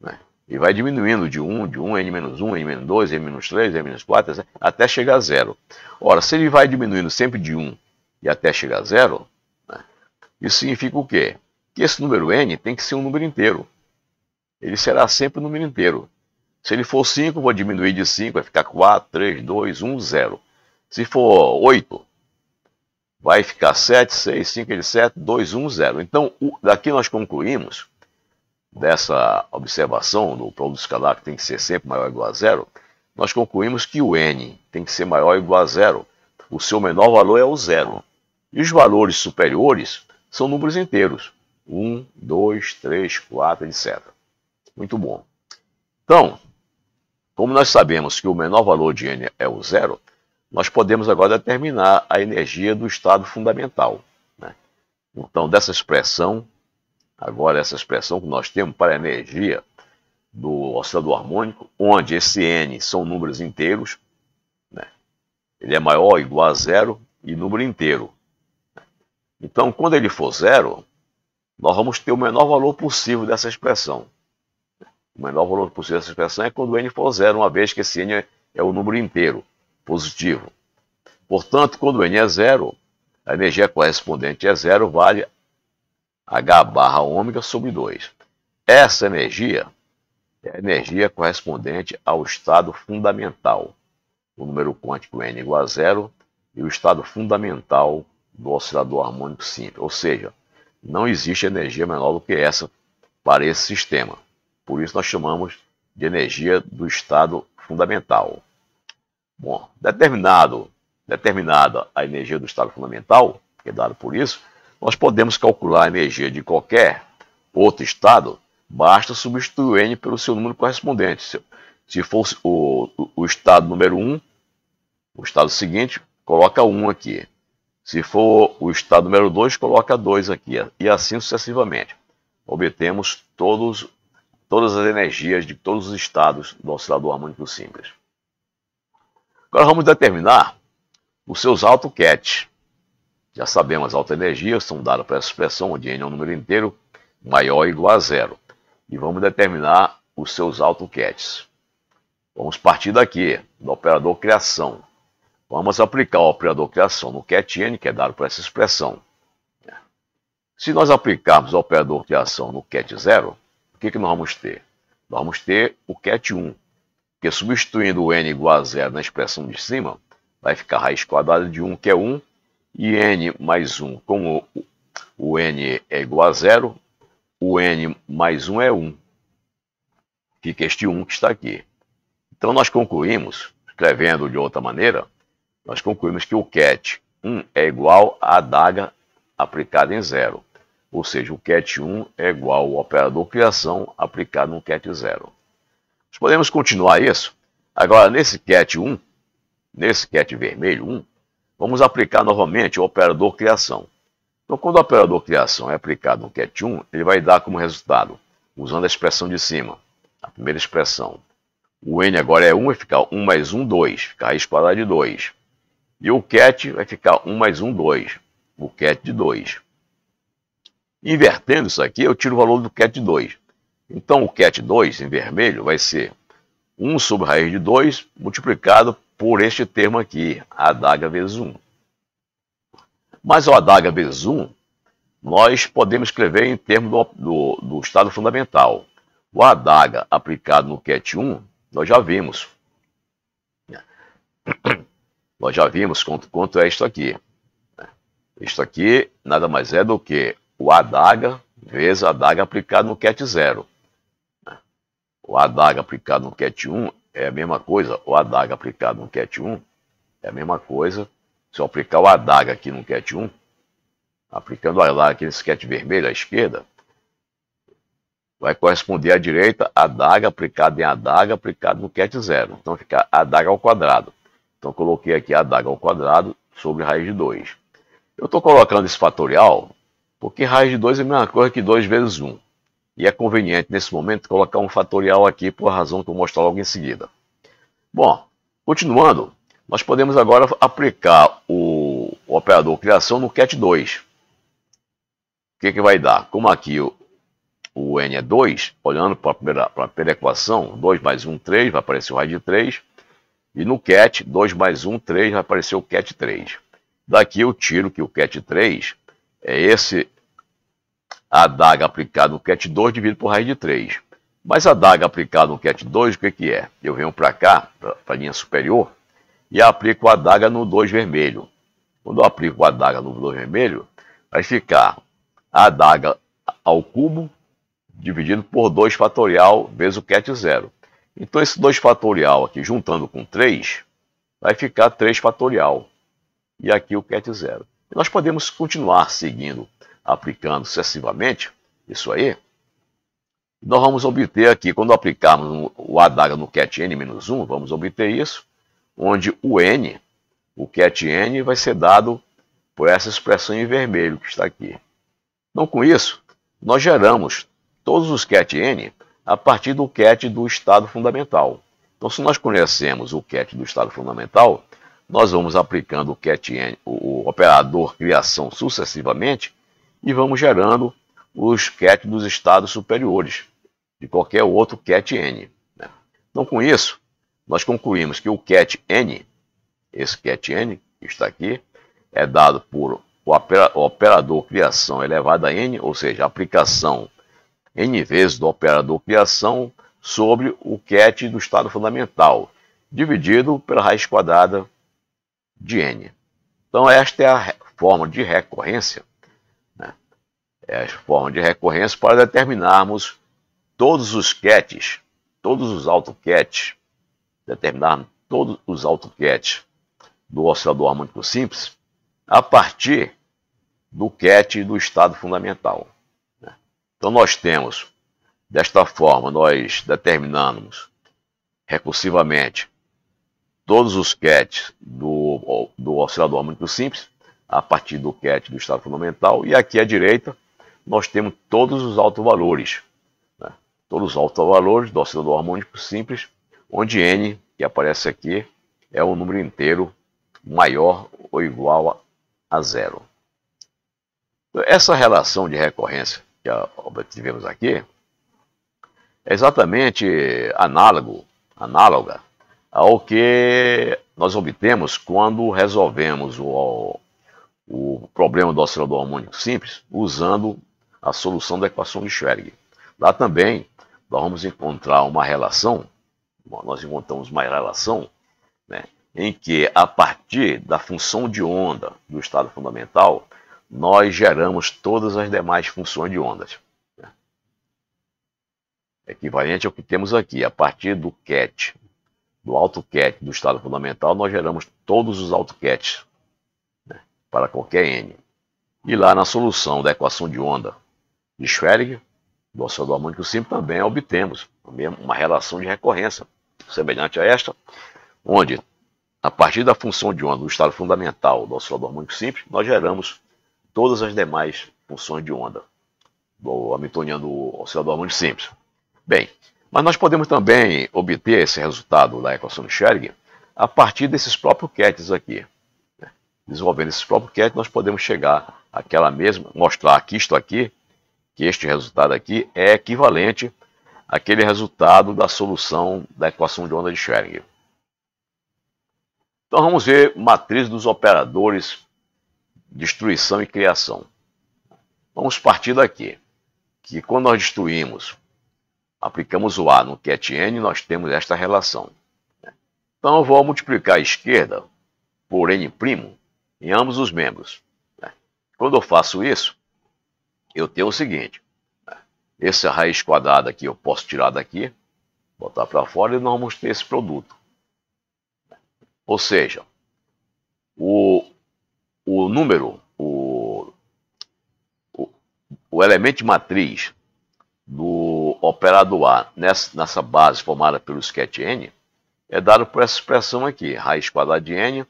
Né? E vai diminuindo de 1, de 1, n menos 1, n menos 2, n menos 3, n menos 4, até chegar a zero. Ora, se ele vai diminuindo sempre de 1 e até chegar a zero, né? isso significa o quê? Que esse número n tem que ser um número inteiro. Ele será sempre um número inteiro. Se ele for 5, vou diminuir de 5, vai ficar 4, 3, 2, 1, 0. Se for 8, vai ficar 7, 6, 5, ele 7, 2, 1, 0. Então, daqui nós concluímos, dessa observação do produto escalar que tem que ser sempre maior ou igual a zero, nós concluímos que o n tem que ser maior ou igual a zero. O seu menor valor é o zero. E os valores superiores são números inteiros. 1, 2, 3, 4, etc. Muito bom. Então, como nós sabemos que o menor valor de N é o zero, nós podemos agora determinar a energia do estado fundamental. Né? Então, dessa expressão, agora essa expressão que nós temos para a energia do oscilador harmônico, onde esse N são números inteiros, né? ele é maior ou igual a zero e número inteiro. Né? Então, quando ele for zero, nós vamos ter o menor valor possível dessa expressão. O menor valor possível dessa expressão é quando n for zero, uma vez que esse n é, é o número inteiro, positivo. Portanto, quando n é zero, a energia correspondente a é zero vale h barra ômega sobre 2. Essa energia é a energia correspondente ao estado fundamental. O número quântico n igual a zero e o estado fundamental do oscilador harmônico simples. Ou seja, não existe energia menor do que essa para esse sistema. Por isso nós chamamos de energia do estado fundamental. Bom, determinado, determinada a energia do estado fundamental, que é dado por isso, nós podemos calcular a energia de qualquer outro estado, basta substituir N pelo seu número correspondente. Se fosse o, o estado número 1, o estado seguinte, coloca 1 aqui. Se for o estado número 2, coloca 2 aqui, e assim sucessivamente. Obtemos todos todas as energias de todos os estados do oscilador harmônico simples. Agora vamos determinar os seus autocat. Já sabemos, as alta energias são dadas para essa expressão, onde n é um número inteiro maior ou igual a zero. E vamos determinar os seus autocats. Vamos partir daqui, do operador criação. Vamos aplicar o operador criação no cat n, que é dado para essa expressão. Se nós aplicarmos o operador criação no cat zero, o que, que nós vamos ter? Nós vamos ter o cat 1, porque substituindo o n igual a zero na expressão de cima, vai ficar raiz quadrada de 1, que é 1, e n mais 1, como o n é igual a zero, o n mais 1 é 1. Fica este 1 que está aqui. Então nós concluímos, escrevendo de outra maneira, nós concluímos que o cat 1 é igual à adaga aplicada em zero. Ou seja, o cat 1 é igual ao operador criação aplicado no cat 0. Nós podemos continuar isso. Agora, nesse cat 1, nesse cat vermelho 1, vamos aplicar novamente o operador criação. Então, quando o operador criação é aplicado no cat 1, ele vai dar como resultado, usando a expressão de cima, a primeira expressão. O n agora é 1, vai ficar 1 mais 1, 2, ficar a raiz quadrada de 2. E o cat vai ficar 1 mais 1, 2, o cat de 2. Invertendo isso aqui, eu tiro o valor do cat 2. Então, o cat 2, em vermelho, vai ser 1 sobre raiz de 2 multiplicado por este termo aqui, adaga vezes 1. Mas o adaga vezes 1, nós podemos escrever em termos do, do, do estado fundamental. O adaga aplicado no cat 1, nós já vimos. Nós já vimos quanto, quanto é isto aqui. Isto aqui nada mais é do que o adaga vezes a adaga aplicado no cat 0. O adaga aplicado no cat 1 é a mesma coisa, o adaga aplicado no cat 1 é a mesma coisa. Se eu aplicar o adaga aqui no cat 1, aplicando o adaga aqui nesse cat vermelho à esquerda, vai corresponder à direita adaga aplicada em adaga aplicado no cat 0. Então fica adaga ao quadrado. Então coloquei aqui adaga ao quadrado sobre raiz de 2. Eu estou colocando esse fatorial porque raiz de 2 é a mesma coisa que 2 vezes 1. Um. E é conveniente, nesse momento, colocar um fatorial aqui por razão que eu vou mostrar logo em seguida. Bom, continuando, nós podemos agora aplicar o, o operador criação no cat 2. O que, que vai dar? Como aqui o, o n é 2, olhando para a primeira, para a primeira equação, 2 mais 1, 3, vai aparecer o raiz de 3. E no cat, 2 mais 1, 3, vai aparecer o cat 3. Daqui eu tiro que o cat 3 é esse a adaga aplicada no cat 2 dividido por raiz de 3. Mas a adaga aplicada no cat 2, o que, que é? Eu venho para cá, para a linha superior, e aplico a adaga no 2 vermelho. Quando eu aplico a adaga no 2 vermelho, vai ficar a adaga ao cubo dividido por 2 fatorial vezes o cat 0. Então esse 2 fatorial aqui, juntando com 3, vai ficar 3 fatorial. E aqui o cat 0 nós podemos continuar seguindo, aplicando sucessivamente isso aí. Nós vamos obter aqui, quando aplicarmos o adaga no cat n menos 1, vamos obter isso, onde o n, o cat n, vai ser dado por essa expressão em vermelho que está aqui. Então, com isso, nós geramos todos os cat n a partir do cat do estado fundamental. Então, se nós conhecemos o cat do estado fundamental, nós vamos aplicando o CATN, o operador criação sucessivamente, e vamos gerando os CAT dos estados superiores, de qualquer outro CAT-N. Né? Então, com isso, nós concluímos que o CAT-N, esse CAT-N que está aqui, é dado por o operador criação elevado a n, ou seja, a aplicação n vezes do operador criação sobre o cat do estado fundamental, dividido pela raiz quadrada de N. Então, esta é a forma de recorrência, né? é a forma de recorrência para determinarmos todos os cats, todos os autocats, determinar todos os autocats do oscilador harmônico simples a partir do cat do estado fundamental. Né? Então, nós temos, desta forma, nós determinamos recursivamente todos os CATs do, do oscilador harmônico simples, a partir do CAT do estado fundamental, e aqui à direita nós temos todos os autovalores, né? todos os autovalores do oscilador harmônico simples, onde N, que aparece aqui, é o número inteiro maior ou igual a, a zero. Essa relação de recorrência que obtivemos aqui é exatamente análogo, análoga ao que nós obtemos quando resolvemos o, o problema do oscilador harmônico simples usando a solução da equação de Schrödinger. Lá também nós vamos encontrar uma relação, nós encontramos uma relação né, em que a partir da função de onda do estado fundamental, nós geramos todas as demais funções de ondas. Né. Equivalente ao que temos aqui, a partir do cat do AutoCAD do estado fundamental, nós geramos todos os AutoCADs né, para qualquer N. E lá na solução da equação de onda de Schrödinger do oscilador harmônico simples, também obtemos uma relação de recorrência semelhante a esta, onde, a partir da função de onda do estado fundamental do oscilador harmônico simples, nós geramos todas as demais funções de onda do Hamiltoniano do oscilador harmônico simples. Bem, mas nós podemos também obter esse resultado da equação de Schrödinger a partir desses próprios cats aqui. Né? Desenvolvendo esses próprios cats, nós podemos chegar àquela mesma, mostrar que isto aqui, que este resultado aqui é equivalente àquele resultado da solução da equação de onda de Schrödinger. Então vamos ver matriz dos operadores destruição e criação. Vamos partir daqui, que quando nós destruímos aplicamos o A no ket n, nós temos esta relação. Né? Então eu vou multiplicar a esquerda por n' em ambos os membros. Né? Quando eu faço isso, eu tenho o seguinte. Né? Essa raiz quadrada aqui eu posso tirar daqui, botar para fora e nós vamos ter esse produto. Ou seja, o, o número, o, o, o elemento matriz do operado A nessa, nessa base formada pelo sketch N é dado por essa expressão aqui, raiz quadrada de N,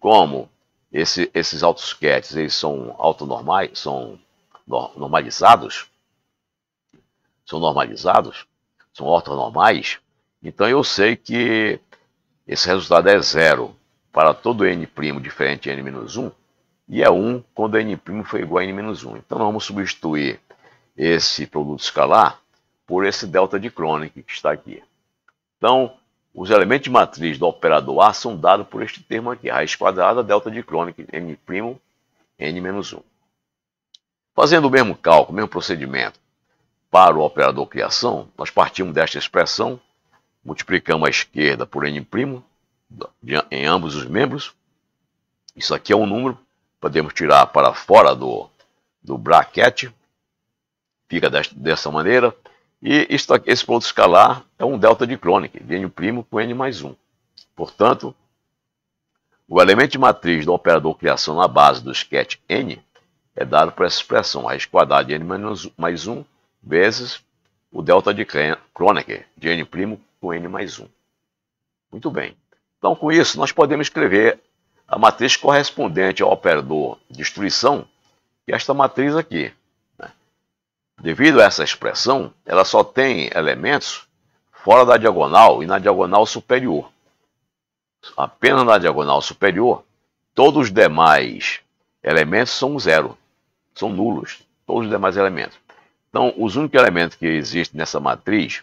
como esse, esses autosquetes eles são autonormais, são normalizados, são normalizados, são ortonormais, então eu sei que esse resultado é zero para todo n' diferente de n-1 e é 1 quando n' foi igual a n-1. Então nós vamos substituir esse produto escalar por esse delta de Kroneck que está aqui. Então, os elementos de matriz do operador A são dados por este termo aqui, raiz quadrada delta de Kroneck, n' n-1. Fazendo o mesmo cálculo, o mesmo procedimento para o operador criação, nós partimos desta expressão, multiplicamos a esquerda por n' em ambos os membros. Isso aqui é um número, podemos tirar para fora do, do bracket, fica desta, dessa maneira. E isto, esse ponto escalar é um delta de Kronecker de n' com n mais 1. Portanto, o elemento de matriz do operador criação na base do sketch n é dado por essa expressão, raiz quadrada de n mais 1 vezes o delta de Kronecker, de n' com n mais 1. Muito bem. Então, com isso, nós podemos escrever a matriz correspondente ao operador destruição, é esta matriz aqui, Devido a essa expressão, ela só tem elementos fora da diagonal e na diagonal superior. Apenas na diagonal superior, todos os demais elementos são zero, são nulos, todos os demais elementos. Então, os únicos elementos que existem nessa matriz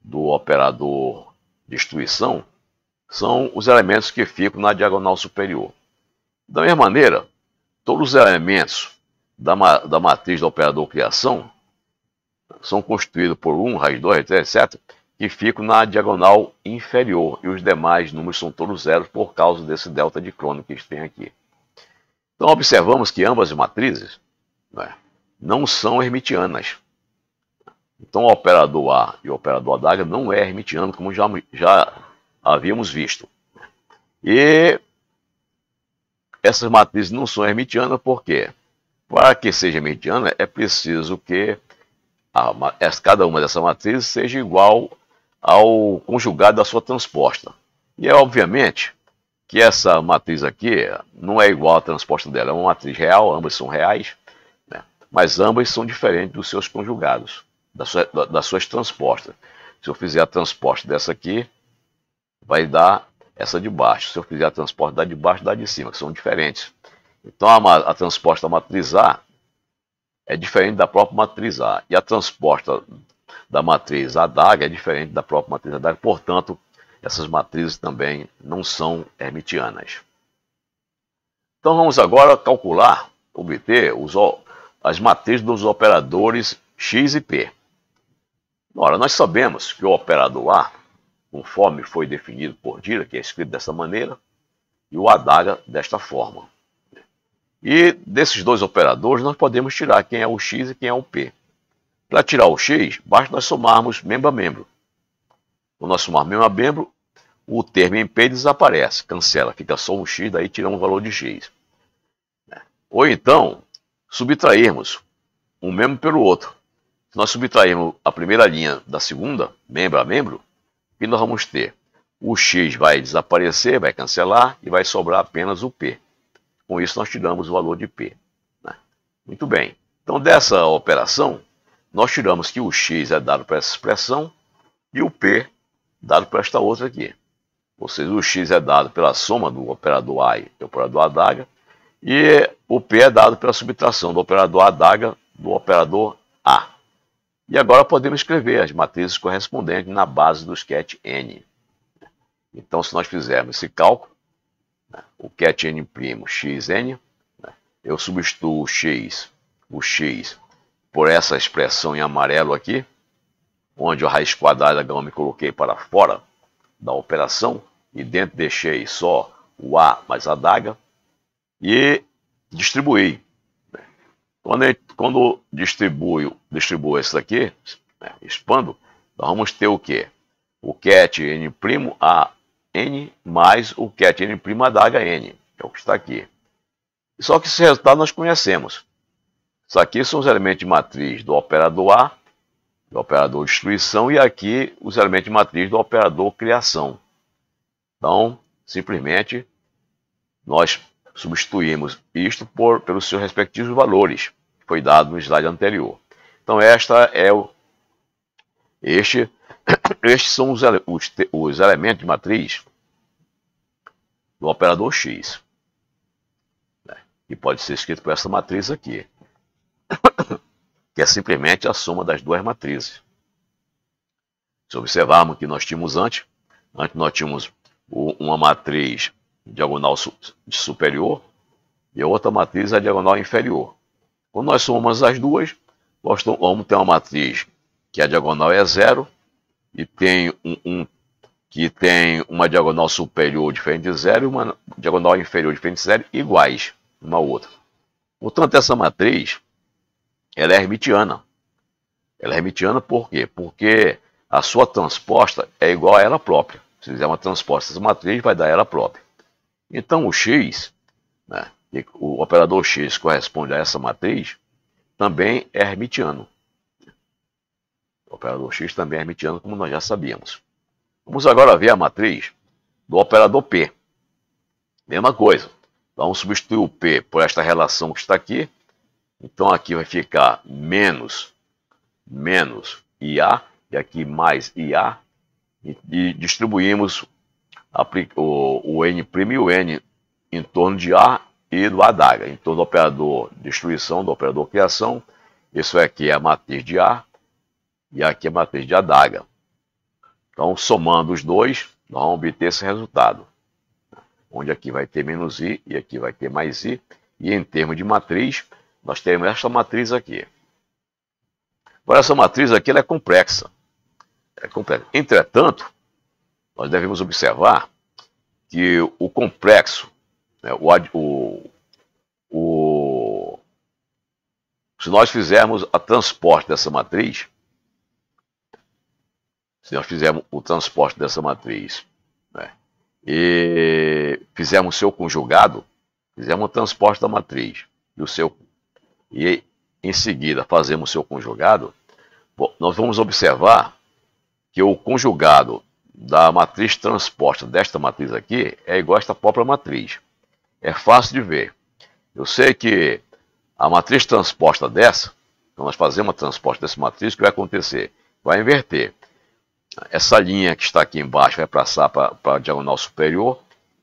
do operador destruição são os elementos que ficam na diagonal superior. Da mesma maneira, todos os elementos da, ma da matriz do operador criação são constituídos por 1, raiz 2, etc., que ficam na diagonal inferior, e os demais números são todos zeros por causa desse delta de Crono que a gente tem aqui. Então, observamos que ambas as matrizes né, não são hermitianas. Então, o operador A e o operador Adaga não é hermitiano, como já, já havíamos visto. E essas matrizes não são hermitianas, por quê? Para que seja hermitiana, é preciso que a, é, cada uma dessas matrizes seja igual ao conjugado da sua transposta. E é obviamente que essa matriz aqui é, não é igual à transposta dela, é uma matriz real, ambas são reais, né? mas ambas são diferentes dos seus conjugados, das suas, das suas transpostas. Se eu fizer a transposta dessa aqui, vai dar essa de baixo. Se eu fizer a transposta da de baixo, dá de cima, que são diferentes. Então a, a transposta matriz A é diferente da própria matriz A. E a transposta da matriz Adag é diferente da própria matriz Adag. Portanto, essas matrizes também não são hermitianas. Então vamos agora calcular, obter os, as matrizes dos operadores X e P. Ora, nós sabemos que o operador A, conforme foi definido por Dirac, é escrito dessa maneira, e o ADAGA desta forma. E desses dois operadores, nós podemos tirar quem é o x e quem é o p. Para tirar o x, basta nós somarmos membro a membro. Quando nós somarmos membro a membro, o termo em p desaparece, cancela, fica só um x, daí tiramos o valor de x. Né? Ou então, subtrairmos um membro pelo outro. Se nós subtrairmos a primeira linha da segunda, membro a membro, o que nós vamos ter? O x vai desaparecer, vai cancelar e vai sobrar apenas o p. Com isso, nós tiramos o valor de P. Né? Muito bem. Então, dessa operação, nós tiramos que o x é dado para essa expressão e o p dado para esta outra aqui. Ou seja, o x é dado pela soma do operador A e do operador adaga e o p é dado pela subtração do operador adaga do operador A. E agora podemos escrever as matrizes correspondentes na base do sketch N. Então, se nós fizermos esse cálculo, o cat n' primo xn, né? eu substituo o x, o x por essa expressão em amarelo aqui, onde a raiz quadrada gama me coloquei para fora da operação, e dentro deixei só o a mais a daga, e distribuí. Né? Quando, eu, quando distribuo, distribuo isso daqui, né, expando, nós vamos ter o que O cat n' a n mais o ket n' da hn, que é o que está aqui. Só que esse resultado nós conhecemos. Isso aqui são os elementos de matriz do operador A, do operador destruição, e aqui os elementos de matriz do operador criação. Então, simplesmente, nós substituímos isto por, pelos seus respectivos valores, que foi dado no slide anterior. Então, esta é o, este (coughs) Estes são os, os, os elementos de matriz do operador X, né? que pode ser escrito por essa matriz aqui, (coughs) que é simplesmente a soma das duas matrizes. Se observarmos que nós tínhamos antes, antes nós tínhamos uma matriz diagonal superior e a outra matriz a é diagonal inferior. Quando nós somamos as duas, nós vamos ter uma matriz que a diagonal é zero e tem um, um, que tem uma diagonal superior diferente de zero e uma diagonal inferior diferente de zero iguais uma outra. Portanto, essa matriz ela é hermitiana. Ela é hermitiana por quê? Porque a sua transposta é igual a ela própria. Se fizer uma transposta essa matriz, vai dar ela própria. Então, o x, né, o operador x corresponde a essa matriz, também é hermitiano. O operador X também é hermitiano, como nós já sabíamos. Vamos agora ver a matriz do operador P. Mesma coisa. Então, vamos substituir o P por esta relação que está aqui. Então, aqui vai ficar menos, menos IA, e aqui mais IA. E, e distribuímos a, o, o N' e o N em torno de A e do adaga. torno do operador destruição, do operador criação, isso aqui é a matriz de A, e aqui é a matriz de Adaga. Então, somando os dois, nós vamos obter esse resultado, onde aqui vai ter menos i e aqui vai ter mais i, e em termos de matriz, nós temos esta matriz aqui. Agora, essa matriz aqui é complexa. é complexa. Entretanto, nós devemos observar que o complexo, né, o, o, o, se nós fizermos a transporte dessa matriz, se nós fizermos o transporte dessa matriz né, e fizermos o seu conjugado, fizemos o transporte da matriz e o seu e em seguida fazemos o seu conjugado, bom, nós vamos observar que o conjugado da matriz transposta desta matriz aqui é igual a esta própria matriz. É fácil de ver. Eu sei que a matriz transposta dessa, quando nós fazemos a transposta dessa matriz, o que vai acontecer? Vai inverter. Essa linha que está aqui embaixo vai passar para a diagonal superior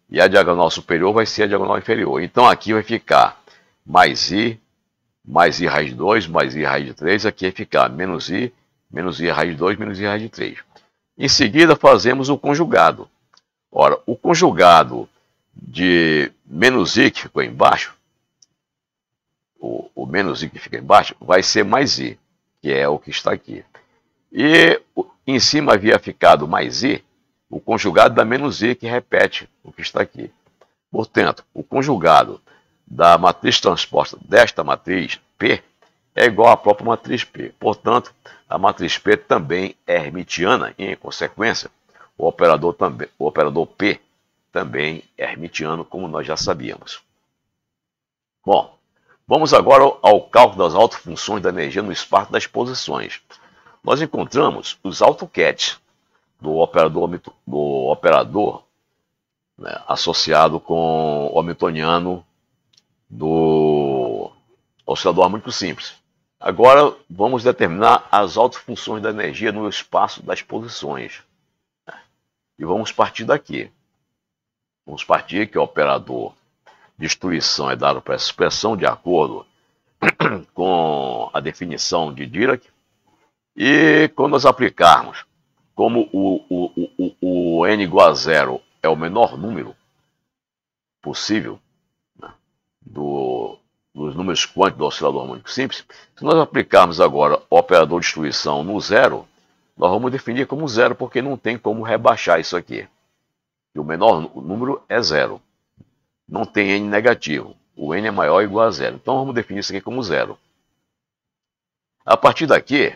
e a diagonal superior vai ser a diagonal inferior. Então aqui vai ficar mais i, mais i raiz de 2, mais i raiz de 3. Aqui vai ficar menos i, menos i raiz de 2, menos i raiz de 3. Em seguida fazemos o conjugado. Ora, o conjugado de menos i que ficou embaixo, o, o menos i que fica embaixo, vai ser mais i, que é o que está aqui. E em cima havia ficado mais i, o conjugado da menos i, que repete o que está aqui. Portanto, o conjugado da matriz transposta desta matriz P é igual à própria matriz P. Portanto, a matriz P também é hermitiana e, em consequência, o operador, também, o operador P também é hermitiano, como nós já sabíamos. Bom, vamos agora ao cálculo das autofunções da energia no espaço das posições nós encontramos os AutoCAD do operador, do operador né, associado com o Hamiltoniano do oscilador harmônico simples. Agora vamos determinar as autofunções da energia no espaço das posições. Né. E vamos partir daqui. Vamos partir que o operador de destruição é dado para expressão de acordo (clears throat) com a definição de Dirac. E quando nós aplicarmos, como o, o, o, o n igual a zero é o menor número possível né, do, dos números quânticos do oscilador harmônico simples, se nós aplicarmos agora o operador de destruição no zero, nós vamos definir como zero, porque não tem como rebaixar isso aqui. E o menor número é zero. Não tem n negativo. O n é maior ou igual a zero. Então vamos definir isso aqui como zero. A partir daqui,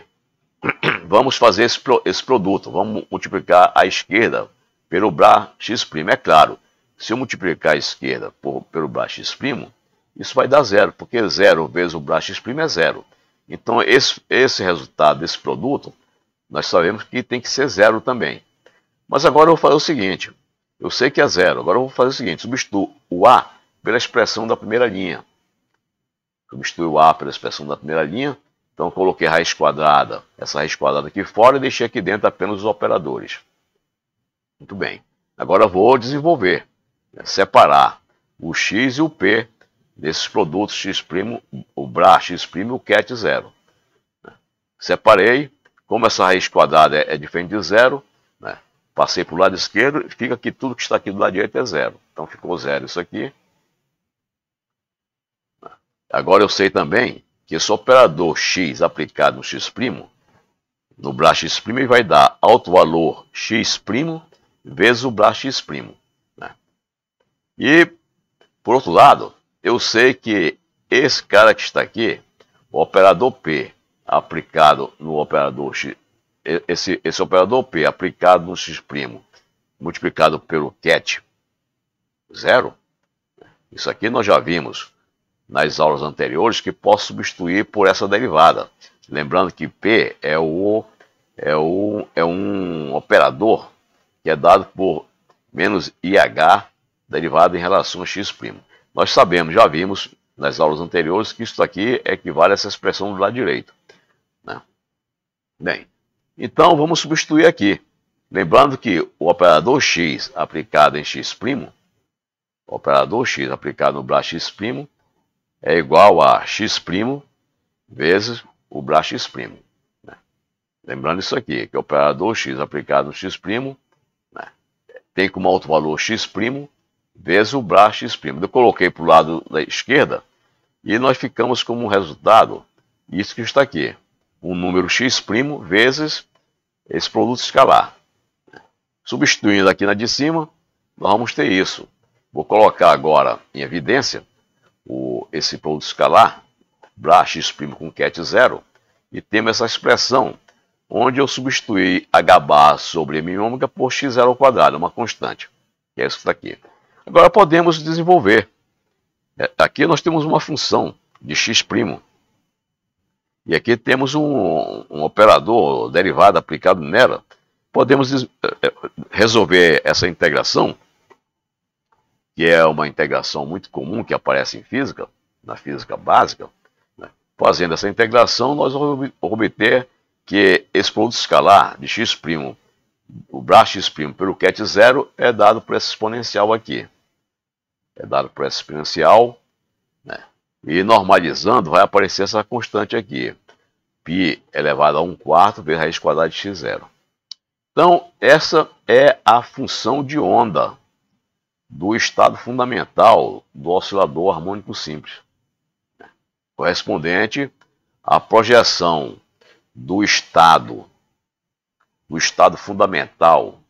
(clears throat) vamos fazer esse, esse produto, vamos multiplicar a esquerda pelo bra x'. É claro, se eu multiplicar a esquerda por, pelo bra x', isso vai dar zero, porque zero vezes o bra x' é zero. Então, esse, esse resultado esse produto, nós sabemos que tem que ser zero também. Mas agora eu vou fazer o seguinte, eu sei que é zero, agora eu vou fazer o seguinte, substituo o a pela expressão da primeira linha. Substituo o a pela expressão da primeira linha, então coloquei a raiz quadrada, essa raiz quadrada aqui fora e deixei aqui dentro apenas os operadores. Muito bem. Agora vou desenvolver, né? separar o x e o p desses produtos x', o bra x' e o cat zero. Né. Separei, como essa raiz quadrada é, é diferente de zero, né? passei para o lado esquerdo e fica que tudo que está aqui do lado direito é zero. Então ficou zero isso aqui. Agora eu sei também que esse operador x aplicado no x', no braço x' ele vai dar alto valor x' vezes o braço x'. Né? E, por outro lado, eu sei que esse cara que está aqui, o operador P aplicado no operador x, esse, esse operador P aplicado no x' multiplicado pelo cat zero, isso aqui nós já vimos nas aulas anteriores que posso substituir por essa derivada. Lembrando que P é, o, é, o, é um operador que é dado por menos IH derivado em relação a x'. Nós sabemos, já vimos nas aulas anteriores, que isso aqui equivale a essa expressão do lado direito. Né? Bem, então vamos substituir aqui. Lembrando que o operador x aplicado em x', o operador x aplicado no braço x' é igual a x' vezes o braço x'. Né? Lembrando isso aqui, que o operador x aplicado no x' né? tem como alto valor x' vezes o braço x'. Eu coloquei para o lado da esquerda e nós ficamos como resultado isso que está aqui, um número x' vezes esse produto escalar. Né. Substituindo aqui na de cima, nós vamos ter isso. Vou colocar agora em evidência esse produto escalar, Bra x' com cat zero, e temos essa expressão, onde eu substituí h bar sobre m ômega por x zero ao quadrado, uma constante, que é isso que está aqui. Agora podemos desenvolver. É, aqui nós temos uma função de x', e aqui temos um, um operador derivado aplicado nela. Podemos é, é, resolver essa integração que é uma integração muito comum que aparece em física, na física básica, né? fazendo essa integração, nós vamos obter que esse produto escalar de x', o braço x' pelo cat zero é dado por essa exponencial aqui. É dado por essa exponencial, né? E normalizando, vai aparecer essa constante aqui, π elevado a 1 quarto vezes raiz quadrada de x zero Então, essa é a função de onda do estado fundamental do oscilador harmônico simples, né, correspondente à projeção do estado do estado fundamental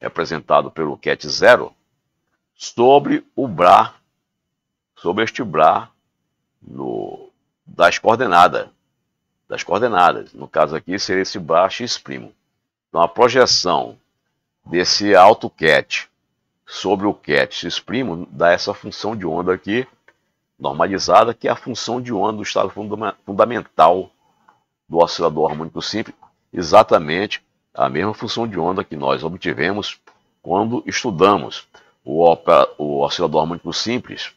representado pelo ket zero sobre o bra sobre este bra no, das coordenadas das coordenadas no caso aqui seria esse bra x primo então a projeção desse alto ket sobre o cat é x' dá essa função de onda aqui, normalizada, que é a função de onda do estado fundamental do oscilador harmônico simples, exatamente a mesma função de onda que nós obtivemos quando estudamos o, o oscilador harmônico simples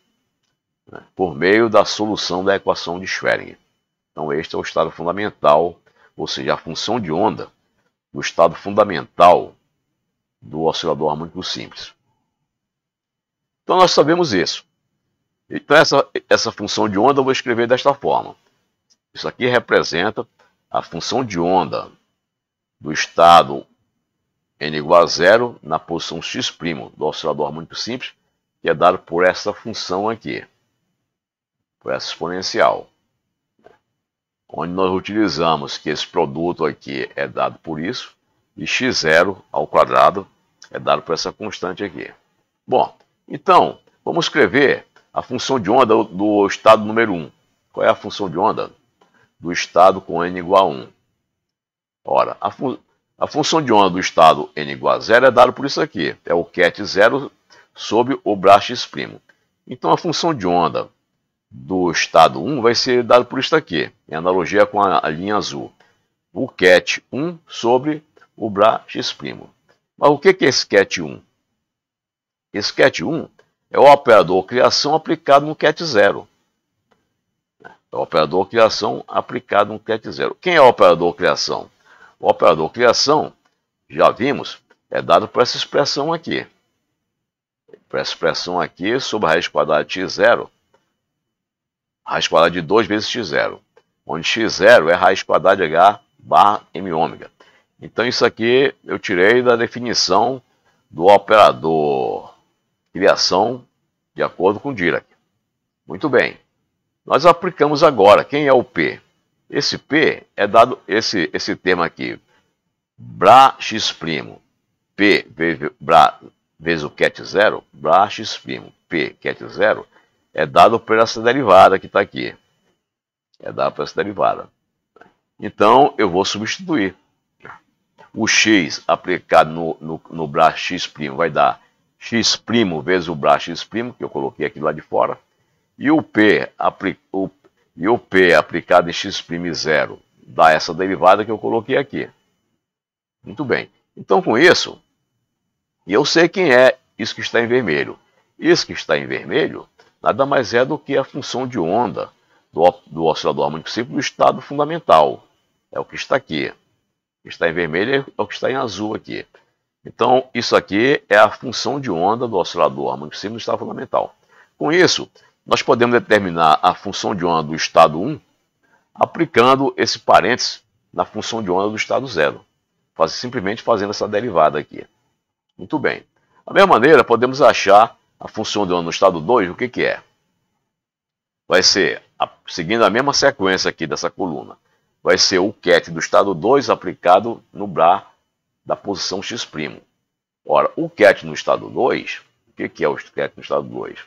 né, por meio da solução da equação de Schrödinger. Então este é o estado fundamental, ou seja, a função de onda do estado fundamental do oscilador harmônico simples. Então nós sabemos isso. Então essa, essa função de onda eu vou escrever desta forma. Isso aqui representa a função de onda do estado n igual a zero na posição x' do oscilador harmônico simples, que é dado por essa função aqui, por essa exponencial. Onde nós utilizamos que esse produto aqui é dado por isso, e x0 ao quadrado é dado por essa constante aqui. Bom, então, vamos escrever a função de onda do estado número 1. Qual é a função de onda do estado com n igual a 1? Ora, a, fu a função de onda do estado n igual a 0 é dada por isso aqui. É o cat 0 sobre o braço primo. Então, a função de onda do estado 1 vai ser dada por isso aqui, em analogia com a, a linha azul. O cat 1 sobre o braço primo. Mas o que é esse cat 1? Esse cat 1 é o operador criação aplicado no cat 0. É o operador criação aplicado no cat 0. Quem é o operador criação? O operador criação, já vimos, é dado por essa expressão aqui. Por essa expressão aqui, sobre a raiz quadrada de x0, raiz quadrada de 2 vezes x0, onde x0 é raiz quadrada de h barra m ômega. Então isso aqui eu tirei da definição do operador criação de acordo com Dirac. Muito bem. Nós aplicamos agora quem é o P. Esse P é dado esse esse termo aqui. Bra x primo. P bra vezes o ket zero, bra x primo. P ket zero é dado por essa derivada que está aqui. É dado por essa derivada. Então eu vou substituir. O x aplicado no, no, no bra x primo vai dar x' vezes o braço x', que eu coloquei aqui lá de fora, e o p, o, e o p aplicado em x' zero dá essa derivada que eu coloquei aqui. Muito bem. Então, com isso, eu sei quem é isso que está em vermelho. Isso que está em vermelho nada mais é do que a função de onda do, do oscilador harmônico simples do estado fundamental. É o que está aqui. O que está em vermelho é o que está em azul aqui. Então, isso aqui é a função de onda do oscilador harmônico simples do estado fundamental. Com isso, nós podemos determinar a função de onda do estado 1 aplicando esse parênteses na função de onda do estado 0. Faz, simplesmente fazendo essa derivada aqui. Muito bem. Da mesma maneira, podemos achar a função de onda no estado 2, o que, que é? Vai ser, a, seguindo a mesma sequência aqui dessa coluna, vai ser o cat do estado 2 aplicado no bra da posição x'. Ora, o cat no estado 2, o que é o cat no estado 2?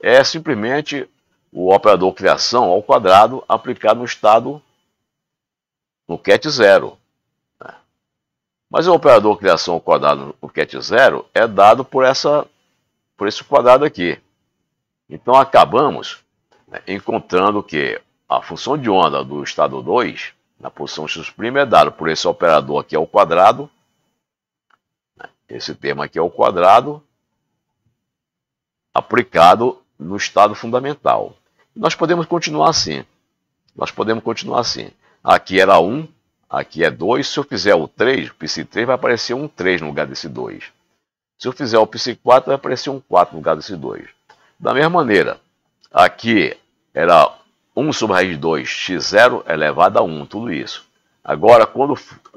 É simplesmente o operador criação ao quadrado aplicado no estado no cat 0. Né? Mas o operador criação ao quadrado no cat 0 é dado por, essa, por esse quadrado aqui. Então acabamos né, encontrando que a função de onda do estado 2, na posição x' é dada por esse operador aqui ao quadrado, esse termo aqui é o quadrado aplicado no estado fundamental. Nós podemos continuar assim. Nós podemos continuar assim. Aqui era 1, aqui é 2. Se eu fizer o 3, o PC3 vai aparecer um 3 no lugar desse 2. Se eu fizer o PC4, vai aparecer um 4 no lugar desse 2. Da mesma maneira, aqui era 1 sobre raiz de 2, x0 elevado a 1, tudo isso. Agora, quando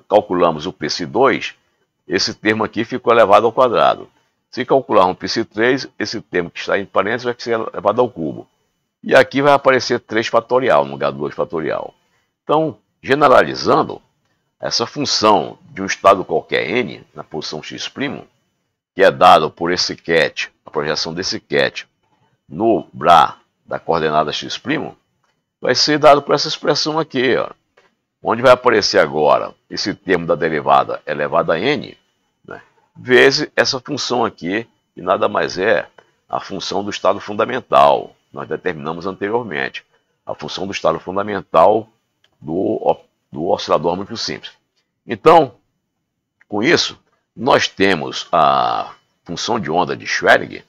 calculamos o PC2, esse termo aqui ficou elevado ao quadrado. Se calcular um π3, esse termo que está em parênteses vai ser elevado ao cubo. E aqui vai aparecer 3 fatorial no lugar do 2 fatorial. Então, generalizando, essa função de um estado qualquer n, na posição x', que é dado por esse ket, a projeção desse ket, no bra da coordenada x', vai ser dado por essa expressão aqui, ó, onde vai aparecer agora esse termo da derivada elevado a n, vezes essa função aqui, que nada mais é a função do estado fundamental. Nós determinamos anteriormente a função do estado fundamental do, do oscilador muito simples. Então, com isso, nós temos a função de onda de Schrödinger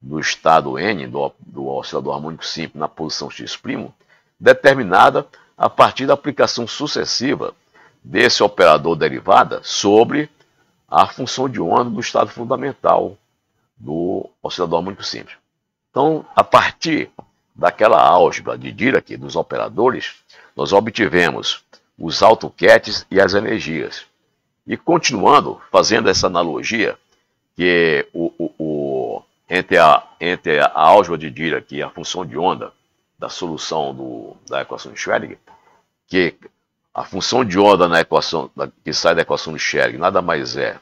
do estado n do, do oscilador harmônico simples na posição x' determinada a partir da aplicação sucessiva desse operador derivada sobre a função de onda do estado fundamental do oscilador muito simples. Então, a partir daquela álgebra de Dirac dos operadores, nós obtivemos os autoquetes e as energias. E continuando, fazendo essa analogia, que o, o, o, entre, a, entre a álgebra de Dirac e a função de onda da solução do, da equação de Schrödinger, que a função de onda na equação, que sai da equação de Schelling nada mais é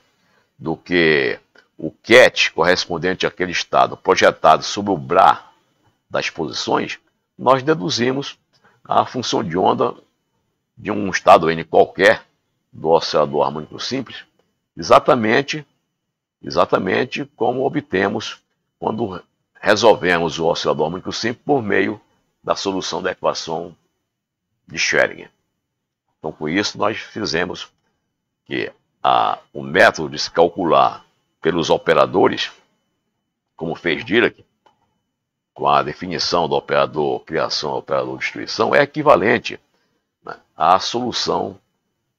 do que o cat correspondente àquele estado projetado sobre o bra das posições, nós deduzimos a função de onda de um estado n qualquer do oscilador harmônico simples, exatamente exatamente como obtemos quando resolvemos o oscilador harmônico simples por meio da solução da equação de Schrödinger. Então, com isso, nós fizemos que a, o método de se calcular pelos operadores, como fez Dirac, com a definição do operador criação operador destruição, é equivalente né, à solução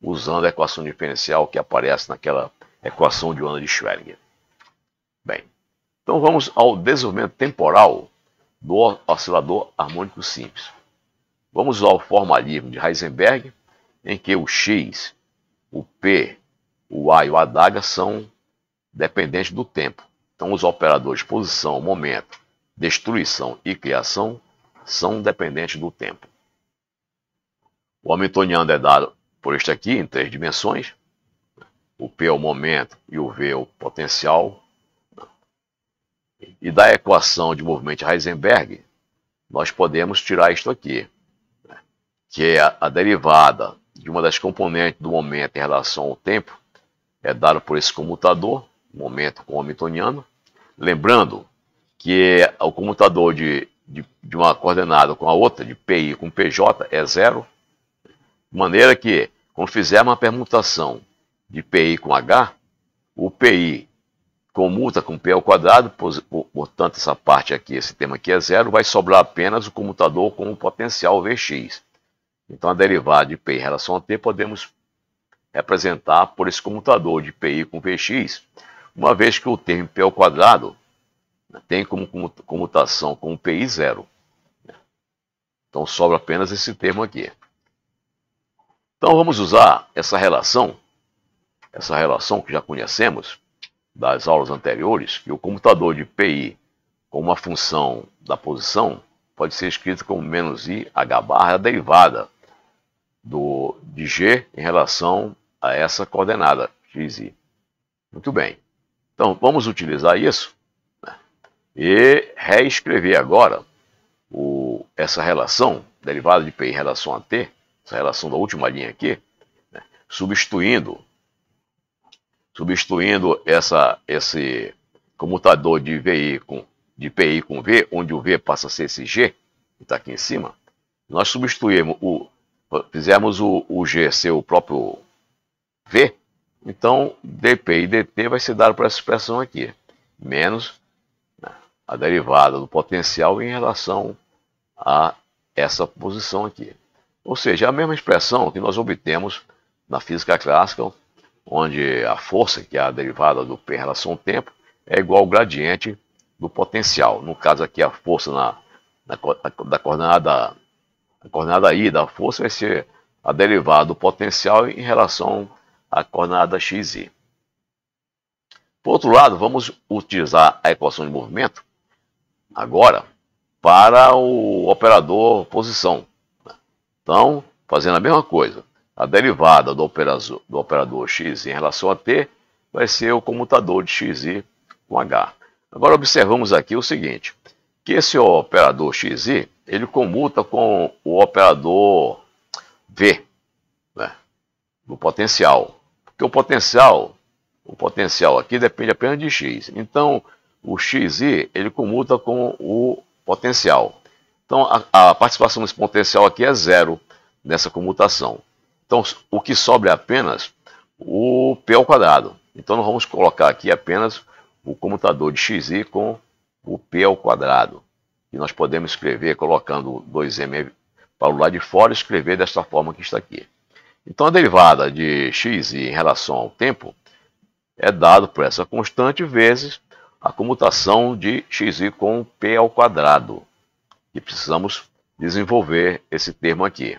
usando a equação diferencial que aparece naquela equação de onda de Schrödinger. Bem, então vamos ao desenvolvimento temporal do oscilador harmônico simples. Vamos ao formalismo de Heisenberg, em que o X, o P, o A e o A daga são dependentes do tempo. Então, os operadores posição, momento, destruição e criação são dependentes do tempo. O Hamiltoniano é dado por este aqui em três dimensões. O P é o momento e o V é o potencial. E da equação de movimento de Heisenberg, nós podemos tirar isto aqui, né, que é a derivada de uma das componentes do momento em relação ao tempo é dado por esse comutador, momento com Hamiltoniano. Lembrando que o comutador de, de, de, uma coordenada com a outra, de PI com PJ, é zero. De maneira que, quando fizer uma permutação de PI com H, o PI comuta com P ao quadrado, portanto, essa parte aqui, esse tema aqui é zero, vai sobrar apenas o comutador com o potencial Vx. Então, a derivada de PI em relação a T podemos representar por esse comutador de PI com VX, uma vez que o termo P ao quadrado né, tem como comutação com PI zero. Né. Então, sobra apenas esse termo aqui. Então, vamos usar essa relação, essa relação que já conhecemos das aulas anteriores, que o comutador de PI com uma função da posição pode ser escrito como menos i h barra derivada do, de G em relação a essa coordenada x, y. Muito bem. Então, vamos utilizar isso né? e reescrever agora o, essa relação, derivada de P em relação a T, essa relação da última linha aqui, né? substituindo, substituindo essa, esse comutador de VI com de PI com V, onde o V passa a ser esse G, que está aqui em cima, nós substituímos o fizermos o, o G ser o próprio V, então dP e dt vai ser dado por essa expressão aqui, menos né, a derivada do potencial em relação a essa posição aqui. Ou seja, é a mesma expressão que nós obtemos na física clássica, onde a força, que é a derivada do P em relação ao tempo, é igual ao gradiente do potencial. No caso aqui, a força na, na, na da coordenada a coordenada I da força vai ser a derivada do potencial em relação à coordenada xi. Por outro lado, vamos utilizar a equação de movimento agora para o operador posição. Né? Então, fazendo a mesma coisa, a derivada do operador, do operador x em relação a t vai ser o comutador de xi com h. Agora observamos aqui o seguinte, que esse operador XY, ele comuta com o operador V, né, do potencial. Porque o potencial, o potencial aqui depende apenas de X. Então, o XY, ele comuta com o potencial. Então, a, a participação desse potencial aqui é zero nessa comutação. Então, o que sobra é apenas o P ao quadrado. Então, nós vamos colocar aqui apenas o comutador de xi com o P ao quadrado, que nós podemos escrever colocando 2m para o lado de fora, escrever desta forma que está aqui. Então a derivada de x em relação ao tempo é dado por essa constante vezes a comutação de xi com p ao quadrado. E precisamos desenvolver esse termo aqui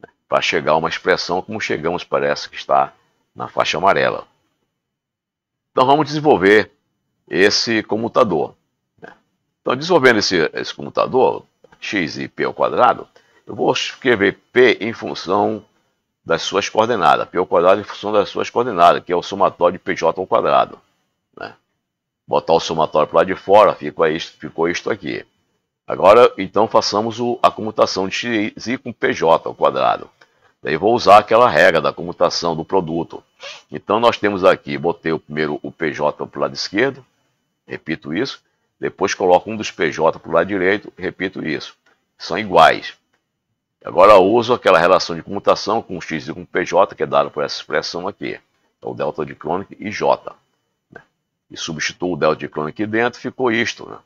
né, para chegar a uma expressão como chegamos para essa que está na faixa amarela. Então vamos desenvolver esse comutador. Então, desenvolvendo esse, esse computador, x e p ao quadrado, eu vou escrever p em função das suas coordenadas, p ao quadrado em função das suas coordenadas, que é o somatório de pj ao quadrado. Né? Botar o somatório para lá de fora, ficou isto, ficou isto aqui. Agora, então, façamos o, a comutação de xi com pj ao quadrado. Daí vou usar aquela regra da comutação do produto. Então, nós temos aqui, botei o primeiro o pj para o lado esquerdo, repito isso, depois coloco um dos PJ para o lado direito, repito isso. São iguais. Agora uso aquela relação de comutação com x e com pj, que é dado por essa expressão aqui. É o delta de Cronich e j. Né? E substituo o delta de Cronich aqui dentro, ficou isto. Né?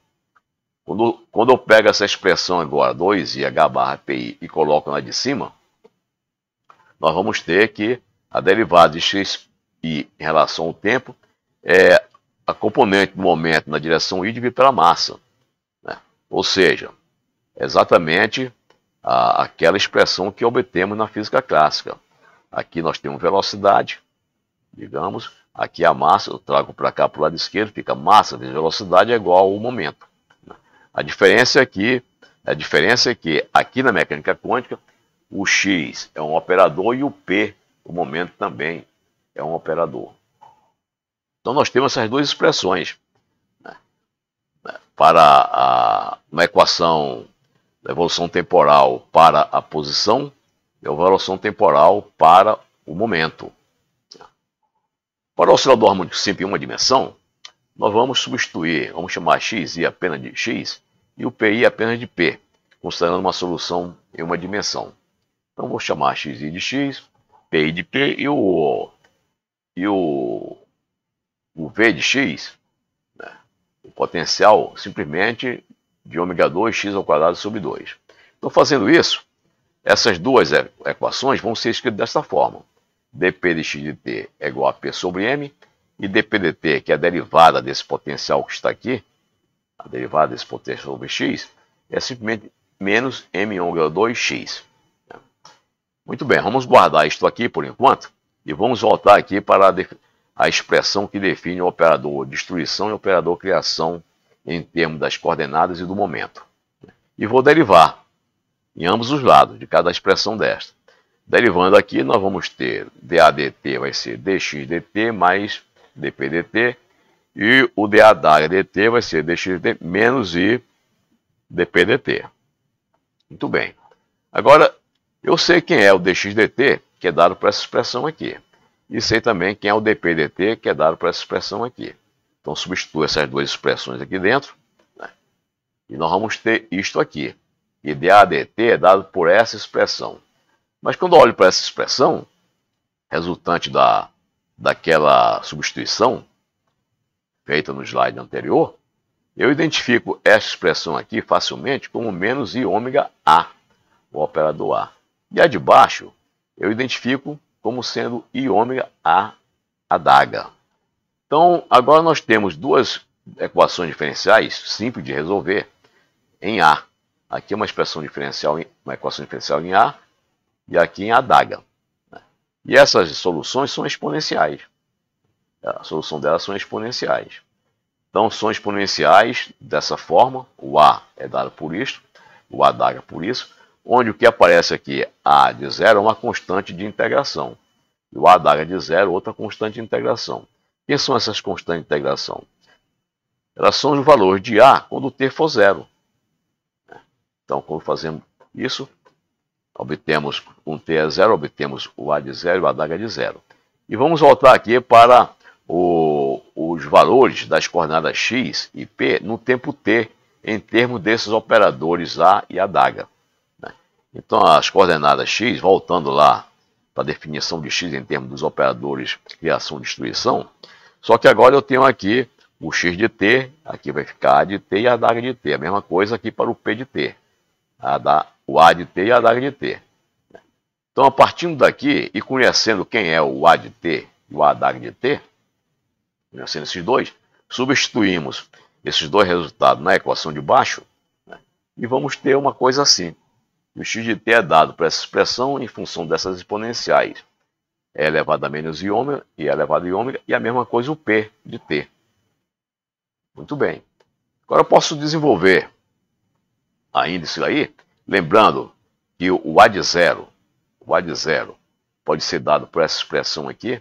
Quando, quando eu pego essa expressão agora, 2 h barra pi, e coloco lá de cima, nós vamos ter que a derivada de x em relação ao tempo é a componente do momento na direção I divide pela massa. Né? Ou seja, exatamente a, aquela expressão que obtemos na física clássica. Aqui nós temos velocidade, digamos, aqui a massa, eu trago para cá para o lado esquerdo, fica massa vezes velocidade é igual ao momento. Né? A diferença aqui, é a diferença é que aqui na mecânica quântica, o x é um operador e o p, o momento também é um operador. Então nós temos essas duas expressões. Né? né? Para a, uma equação da evolução temporal para a posição e a evolução temporal para o momento. Para o oscilador harmônico sempre em uma dimensão, nós vamos substituir, vamos chamar xi apenas de x e o pi apenas de p, considerando uma solução em uma dimensão. Então vou chamar xi de x, pi de p e o e o o V de x, né, o potencial simplesmente de ômega 2x ao quadrado sobre 2. Então, fazendo isso, essas duas é, equações vão ser escritas desta forma. dp de x de t é igual a p sobre m, e dp de t, que é a derivada desse potencial que está aqui, a derivada desse potencial sobre x, é simplesmente menos m ômega 2x. Né? Muito bem, vamos guardar isto aqui por enquanto, e vamos voltar aqui para a definição a expressão que define o operador destruição e o operador criação em termos das coordenadas e do momento. E vou derivar em ambos os lados de cada expressão desta. Derivando aqui, nós vamos ter DADT vai ser dxdt mais dpdt e o dAddt vai ser dxdt menos i dpdt. Muito bem. Agora, eu sei quem é o dxdt que é dado por essa expressão aqui. E sei também quem é o dpdt, que é dado por essa expressão aqui. Então, substituo essas duas expressões aqui dentro. Né? E nós vamos ter isto aqui. E DADT é dado por essa expressão. Mas quando olho para essa expressão, resultante da, daquela substituição feita no slide anterior, eu identifico essa expressão aqui facilmente como menos i ômega A, o operador A. E a de baixo, eu identifico como sendo I ômega A adaga. Então, agora nós temos duas equações diferenciais simples de resolver em A. Aqui é uma expressão diferencial, uma equação diferencial em A e aqui em adaga. Né? E essas soluções são exponenciais. A solução delas são exponenciais. Então, são exponenciais dessa forma. O A é dado por isto, o adaga por isso onde o que aparece aqui, A de zero, é uma constante de integração. E o A da de zero, é outra constante de integração. Quem são essas constantes de integração? Elas são os valores de A quando o T for zero. Então, quando fazemos isso, obtemos um T é zero, obtemos o A de zero e o A da de zero. E vamos voltar aqui para o, os valores das coordenadas x e p no tempo t, em termos desses operadores a e a daga. Então, as coordenadas x, voltando lá para a definição de x em termos dos operadores reação e destruição, só que agora eu tenho aqui o x de t, aqui vai ficar a de t e a daga de t. A mesma coisa aqui para o p de t, a da, o a de t e a daga de t. Então, a partir daqui e conhecendo quem é o a de t e o a daga de t, conhecendo esses dois, substituímos esses dois resultados na equação de baixo né? e vamos ter uma coisa assim. O x de t é dado por essa expressão em função dessas exponenciais. É elevado a menos i ômega e é elevado a ômega, e a mesma coisa o P de T. Muito bem. Agora eu posso desenvolver ainda isso aí, lembrando que o A de zero, o A de zero pode ser dado por essa expressão aqui,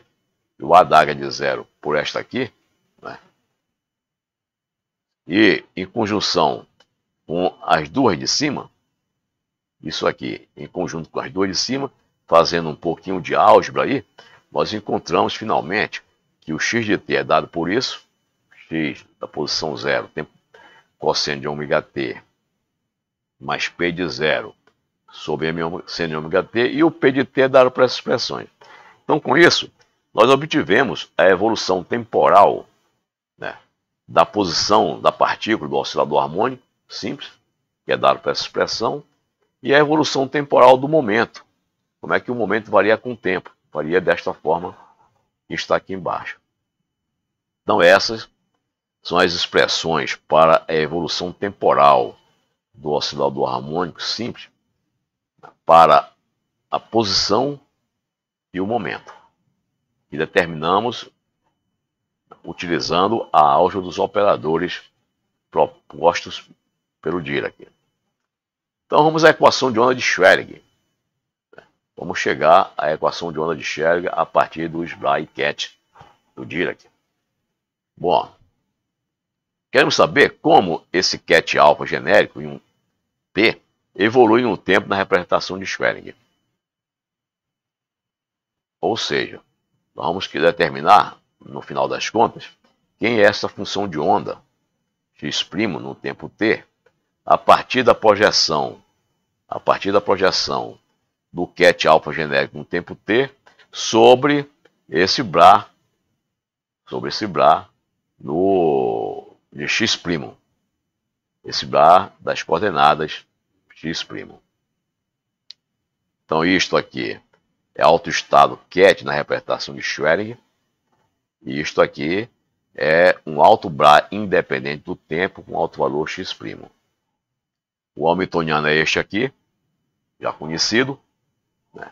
e o A da H de zero por esta aqui, né? e em conjunção com as duas de cima, isso aqui, em conjunto com as duas de cima, fazendo um pouquinho de álgebra aí, nós encontramos finalmente que o x de t é dado por isso, x da posição zero, tempo cosseno de ômega t, mais p de zero sobre m seno de ômega t, e o p de t é dado para essas expressões. Então, com isso, nós obtivemos a evolução temporal né, da posição da partícula do oscilador harmônico, simples, que é dado para essa expressão, e a evolução temporal do momento. Como é que o momento varia com o tempo? Varia desta forma que está aqui embaixo. Então, essas são as expressões para a evolução temporal do oscilador harmônico simples para a posição e o momento. E determinamos utilizando a álgebra dos operadores propostos pelo Dirac. Então vamos à equação de onda de Schrödinger. Vamos chegar à equação de onda de Schrödinger a partir dos Cat do Dirac. Bom, queremos saber como esse cat alfa genérico em um P evolui no tempo na representação de Schrödinger. Ou seja, nós vamos determinar, no final das contas, quem é essa função de onda x' no tempo t a partir da projeção, a partir da projeção do cat alfa genérico no tempo t sobre esse bra, sobre esse bra no de x primo, esse bra das coordenadas x primo. Então isto aqui é alto estado cat na representação de Schrödinger e isto aqui é um alto bra independente do tempo com alto valor x primo. O Hamiltoniano é este aqui, já conhecido. Né?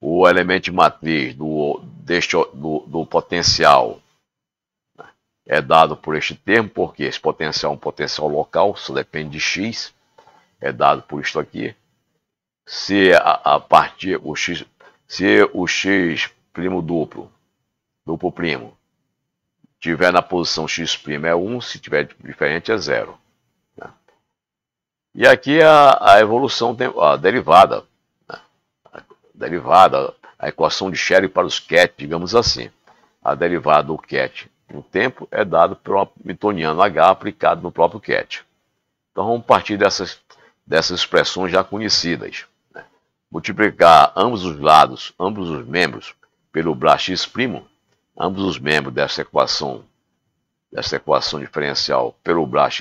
O elemento matriz do, deste, do, do potencial né? é dado por este termo, porque esse potencial é um potencial local, só depende de x, é dado por isto aqui. Se a, a partir o x, se o x primo duplo, duplo primo, tiver na posição x' é 1, se tiver diferente é 0. E aqui é a, a evolução, a derivada, né? a derivada, a equação de Sherry para os ket, digamos assim. A derivada do ket no tempo é dada pelo Hamiltoniano H aplicado no próprio ket. Então vamos partir dessas, dessas expressões já conhecidas. Né? Multiplicar ambos os lados, ambos os membros, pelo brax', ambos os membros dessa equação, dessa equação diferencial pelo brax'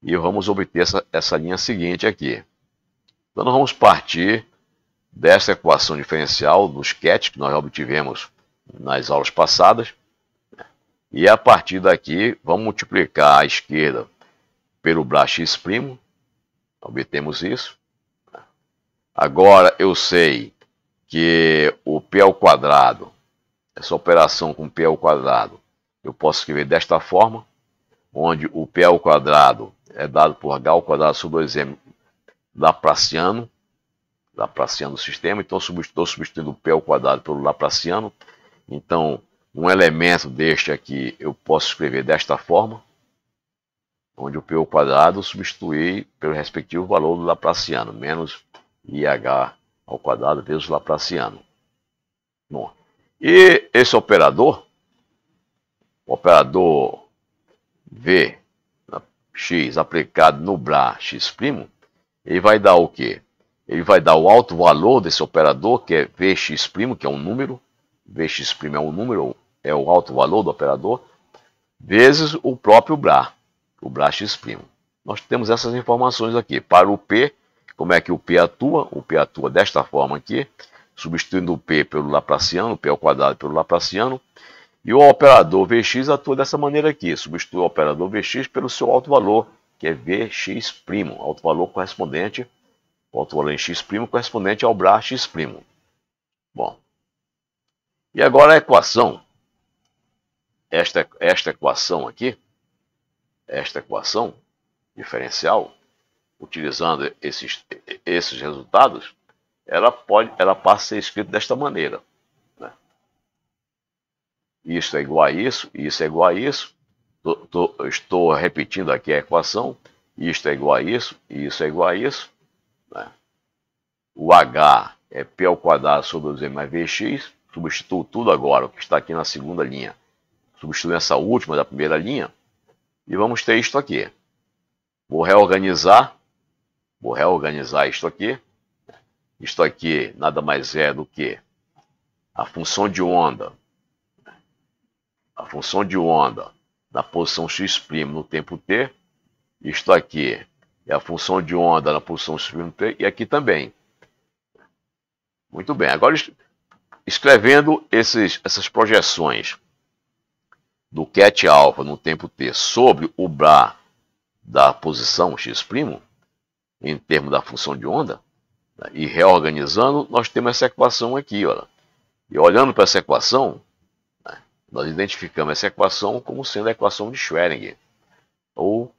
E vamos obter essa, essa linha seguinte aqui. Então, nós vamos partir dessa equação diferencial do sketch que nós obtivemos nas aulas passadas. E a partir daqui, vamos multiplicar a esquerda pelo braço x', obtemos isso. Agora eu sei que o p ao quadrado, essa operação com p ao quadrado, eu posso escrever desta forma, onde o p ao quadrado é dado por H ao quadrado sobre 2m Laplaciano, Laplaciano do sistema, então estou substituindo o P ao quadrado pelo Laplaciano, então um elemento deste aqui eu posso escrever desta forma, onde o P ao quadrado substitui pelo respectivo valor do Laplaciano, menos IH ao quadrado vezes Laplaciano. Bom, e esse operador, o operador V x aplicado no BRA x', ele vai dar o quê? Ele vai dar o alto valor desse operador, que é Vx', que é um número, Vx' é um número, é o alto valor do operador, vezes o próprio BRA, o BRA x'. Nós temos essas informações aqui. Para o P, como é que o P atua? O P atua desta forma aqui, substituindo o P pelo Laplaciano, P ao quadrado pelo Laplaciano, e o operador VX atua dessa maneira aqui, substitui o operador VX pelo seu alto valor, que é VX', alto valor correspondente, alto valor em X' correspondente ao bra X'. Bom, e agora a equação, esta, esta equação aqui, esta equação diferencial, utilizando esses, esses resultados, ela, pode, ela passa a ser escrita desta maneira. Isso é igual a isso, isso é igual a isso. Tô, tô, estou repetindo aqui a equação. Isto é igual a isso, isso é igual a isso. Né? O H é P ao quadrado sobre 2 mais VX. Substituo tudo agora, o que está aqui na segunda linha. Substituo essa última da primeira linha. E vamos ter isto aqui. Vou reorganizar. Vou reorganizar isto aqui. Isto aqui nada mais é do que a função de onda a função de onda na posição x' no tempo t. Isto aqui é a função de onda na posição x' no t e aqui também. Muito bem, agora escrevendo esses, essas projeções do cat alfa no tempo t sobre o bra da posição x', em termos da função de onda, né, e reorganizando, nós temos essa equação aqui. Olha. E olhando para essa equação, nós identificamos essa equação como sendo a equação de Schrödinger, ou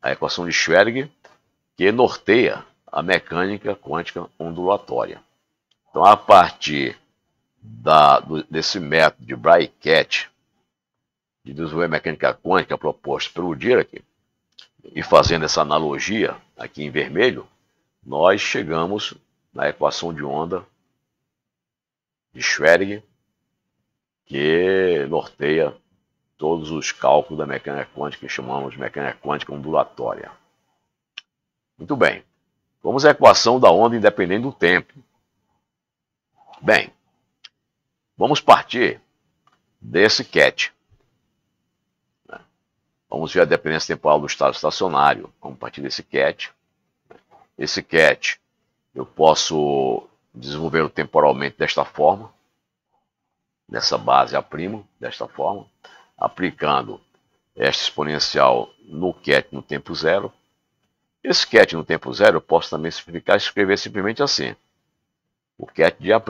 a equação de Schrödinger que norteia a mecânica quântica ondulatória. Então, a partir da, do, desse método de Braikett, de desenvolver mecânica quântica proposto pelo Dirac, e fazendo essa analogia aqui em vermelho, nós chegamos na equação de onda de Schrödinger, que norteia todos os cálculos da mecânica quântica, que chamamos de mecânica quântica ondulatória. Muito bem. Vamos à equação da onda independente do tempo. Bem, vamos partir desse cat. Vamos ver a dependência temporal do estado estacionário. Vamos partir desse cat. Esse cat eu posso desenvolver temporalmente desta forma nessa base a primo, desta forma, aplicando esta exponencial no ket no tempo zero. Esse ket no tempo zero eu posso também simplificar e escrever simplesmente assim. O ket de A'.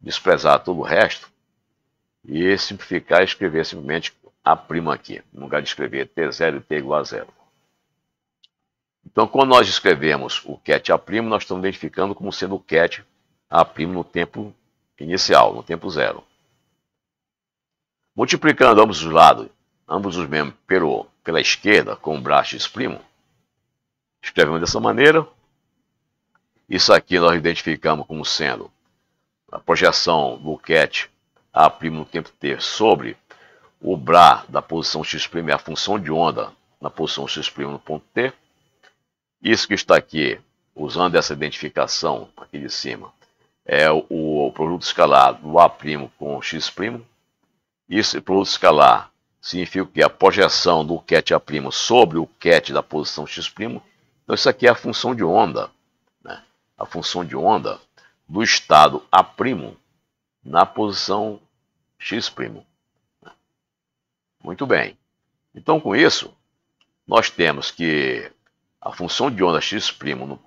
Desprezar todo o resto e simplificar e escrever simplesmente A' aqui, no lugar de escrever T0 e T igual a zero. Então, quando nós escrevemos o ket A', nós estamos identificando como sendo o ket A' no tempo inicial, no tempo zero. Multiplicando ambos os lados, ambos os membros pelo, pela esquerda com o braço exprimo, escrevemos dessa maneira. Isso aqui nós identificamos como sendo a projeção do cat A' no tempo T sobre o bra da posição X' é a função de onda na posição X' no ponto T. Isso que está aqui, usando essa identificação aqui de cima, é o, o produto escalar do A' com X'. Esse produto escalar significa que a projeção do cat A' sobre o cat da posição X'. Então, isso aqui é a função de onda, né? a função de onda do estado A' na posição X'. Né? Muito bem. Então, com isso, nós temos que a função de onda x' no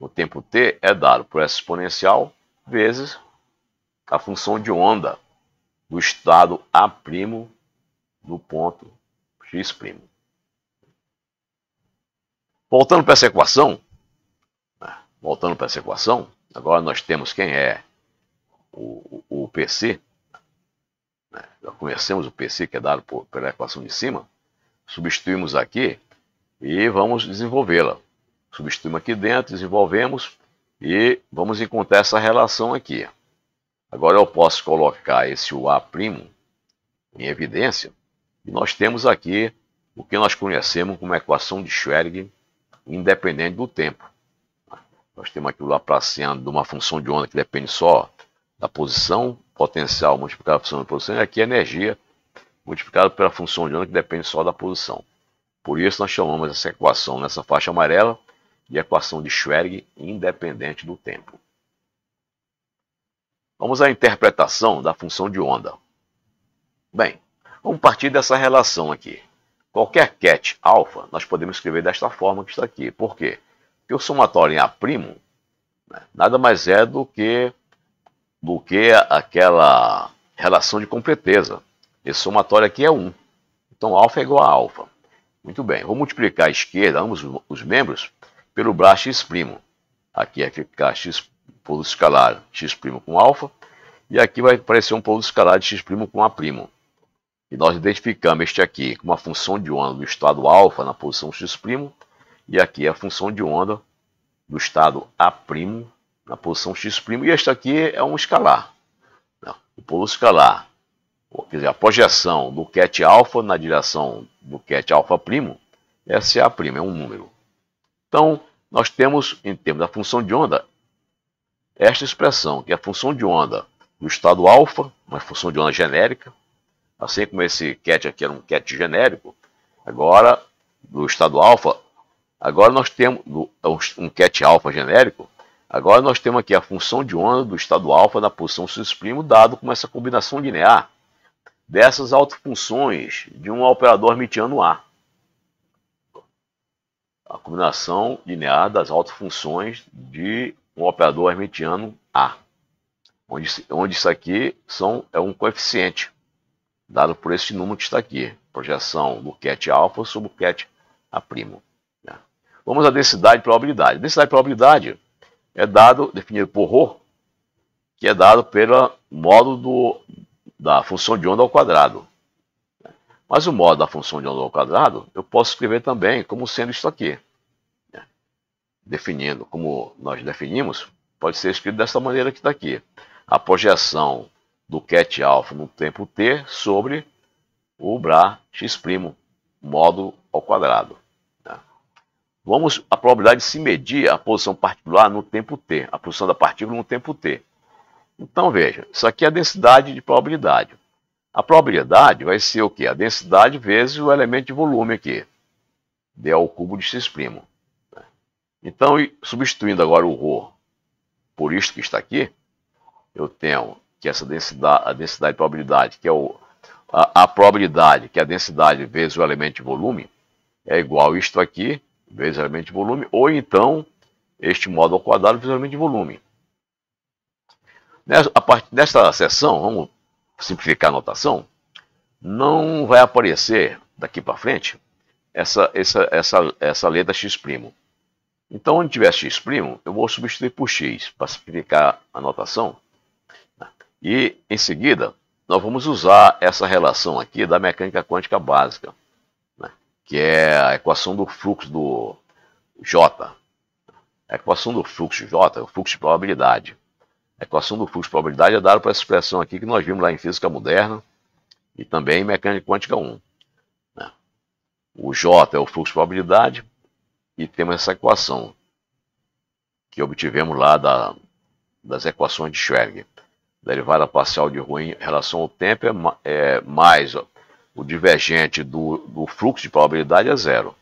o tempo t é dado por essa exponencial vezes a função de onda do estado A' no ponto x'. Voltando para essa equação, né, voltando para essa equação, agora nós temos quem é o, o, o PC. Né? Já conhecemos o PC que é dado por, pela equação de cima. Substituímos aqui e vamos desenvolvê-la substituímos aqui dentro, desenvolvemos e vamos encontrar essa relação aqui. Agora eu posso colocar esse UA' em evidência e nós temos aqui o que nós conhecemos como equação de Schrödinger independente do tempo. Nós temos aqui o Laplaciano de uma função de onda que depende só da posição, potencial multiplicado pela função de posição, e aqui a é energia multiplicada pela função de onda que depende só da posição. Por isso nós chamamos essa equação nessa faixa amarela de equação de Schrödinger independente do tempo. Vamos à interpretação da função de onda. Bem, vamos partir dessa relação aqui. Qualquer cat alfa nós podemos escrever desta forma que está aqui. Por quê? Porque o somatório em A' né, nada mais é do que, do que aquela relação de completeza. Esse somatório aqui é 1. Então, alfa é igual a alfa. Muito bem, vou multiplicar à esquerda ambos os membros pelo braço x'. Aqui vai é ficar x polo escalar x' com alfa, e aqui vai aparecer um polo escalar de x' com a'. E nós identificamos este aqui como a função de onda do estado alfa na posição x', e aqui é a função de onda do estado a' na posição x', e este aqui é um escalar. o polo escalar, quer dizer, a projeção do cat alfa na direção do cat alfa' é primo é um número. Então, nós temos, em termos da função de onda, esta expressão, que é a função de onda do estado alfa, uma função de onda genérica, assim como esse cat aqui era um cat genérico, agora, do estado alfa, agora nós temos um cat alfa genérico, agora nós temos aqui a função de onda do estado alfa na posição sus' dado com essa combinação linear dessas autofunções de um operador mitiano A a combinação linear das autofunções de um operador hermitiano A, onde, onde isso aqui são, é um coeficiente dado por esse número que está aqui, projeção do cat alfa sobre o cat a primo. Né? Vamos à densidade de probabilidade. A densidade de probabilidade é dado, definido por rho que é dado pelo módulo do, da função de onda ao quadrado. Mas o modo da função de onda ao quadrado, eu posso escrever também como sendo isso aqui. Né? Definindo, como nós definimos, pode ser escrito dessa maneira que está aqui. A projeção do cat alfa no tempo t sobre o bra x' modo ao quadrado. Né? Vamos a probabilidade de se medir a posição particular no tempo t, a posição da partícula no tempo t. Então veja, isso aqui é a densidade de probabilidade. A probabilidade vai ser o quê? A densidade vezes o elemento de volume aqui. D ao cubo de x'. Então, substituindo agora o ρ por isto que está aqui, eu tenho que essa densidade, a densidade de probabilidade, que é o, a, a probabilidade, que é a densidade vezes o elemento de volume, é igual a isto aqui, vezes o elemento de volume, ou então este modo ao quadrado vezes o elemento de volume. Nessa, a partir desta seção, vamos simplificar a notação, não vai aparecer daqui para frente essa, essa, essa, essa letra x'. Então, onde tiver x', eu vou substituir por x para simplificar a notação. Né? E, em seguida, nós vamos usar essa relação aqui da mecânica quântica básica, né? que é a equação do fluxo do J. A equação do fluxo J é o fluxo de probabilidade. A é equação do fluxo de probabilidade é dada por essa expressão aqui que nós vimos lá em Física Moderna e também em Mecânica Quântica 1. Né? O J é o fluxo de probabilidade e temos essa equação que obtivemos lá da, das equações de Schrödinger. Derivada parcial de ruim em relação ao tempo é, é mais ó, o divergente do, do fluxo de probabilidade é zero.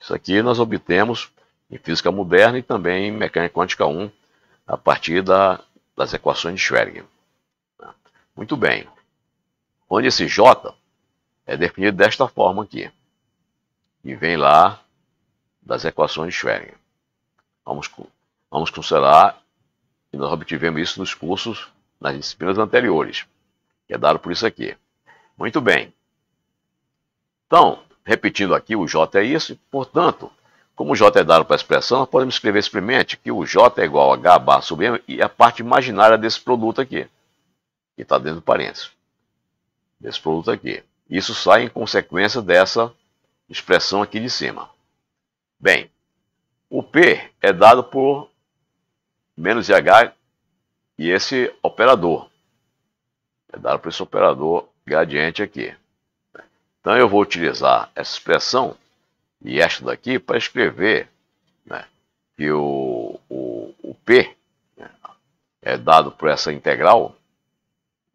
Isso aqui nós obtemos em física moderna e também em mecânica quântica 1, a partir da das equações de Schrödinger. Muito bem. Onde esse J é definido desta forma aqui, que vem lá das equações de Schrödinger. Vamos, vamos considerar que nós obtivemos isso nos cursos, nas disciplinas anteriores, que é dado por isso aqui. Muito bem. Então, repetindo aqui, o J é isso, portanto, como o J é dado para a expressão, nós podemos escrever simplesmente que o J é igual a H bar sobre M e a parte imaginária desse produto aqui, que está dentro do parênteses, desse produto aqui. Isso sai em consequência dessa expressão aqui de cima. Bem, o P é dado por menos h e esse operador. É dado por esse operador gradiente aqui. Então eu vou utilizar essa expressão e esta daqui é para escrever né, que o, o, o P né, é dado por essa integral,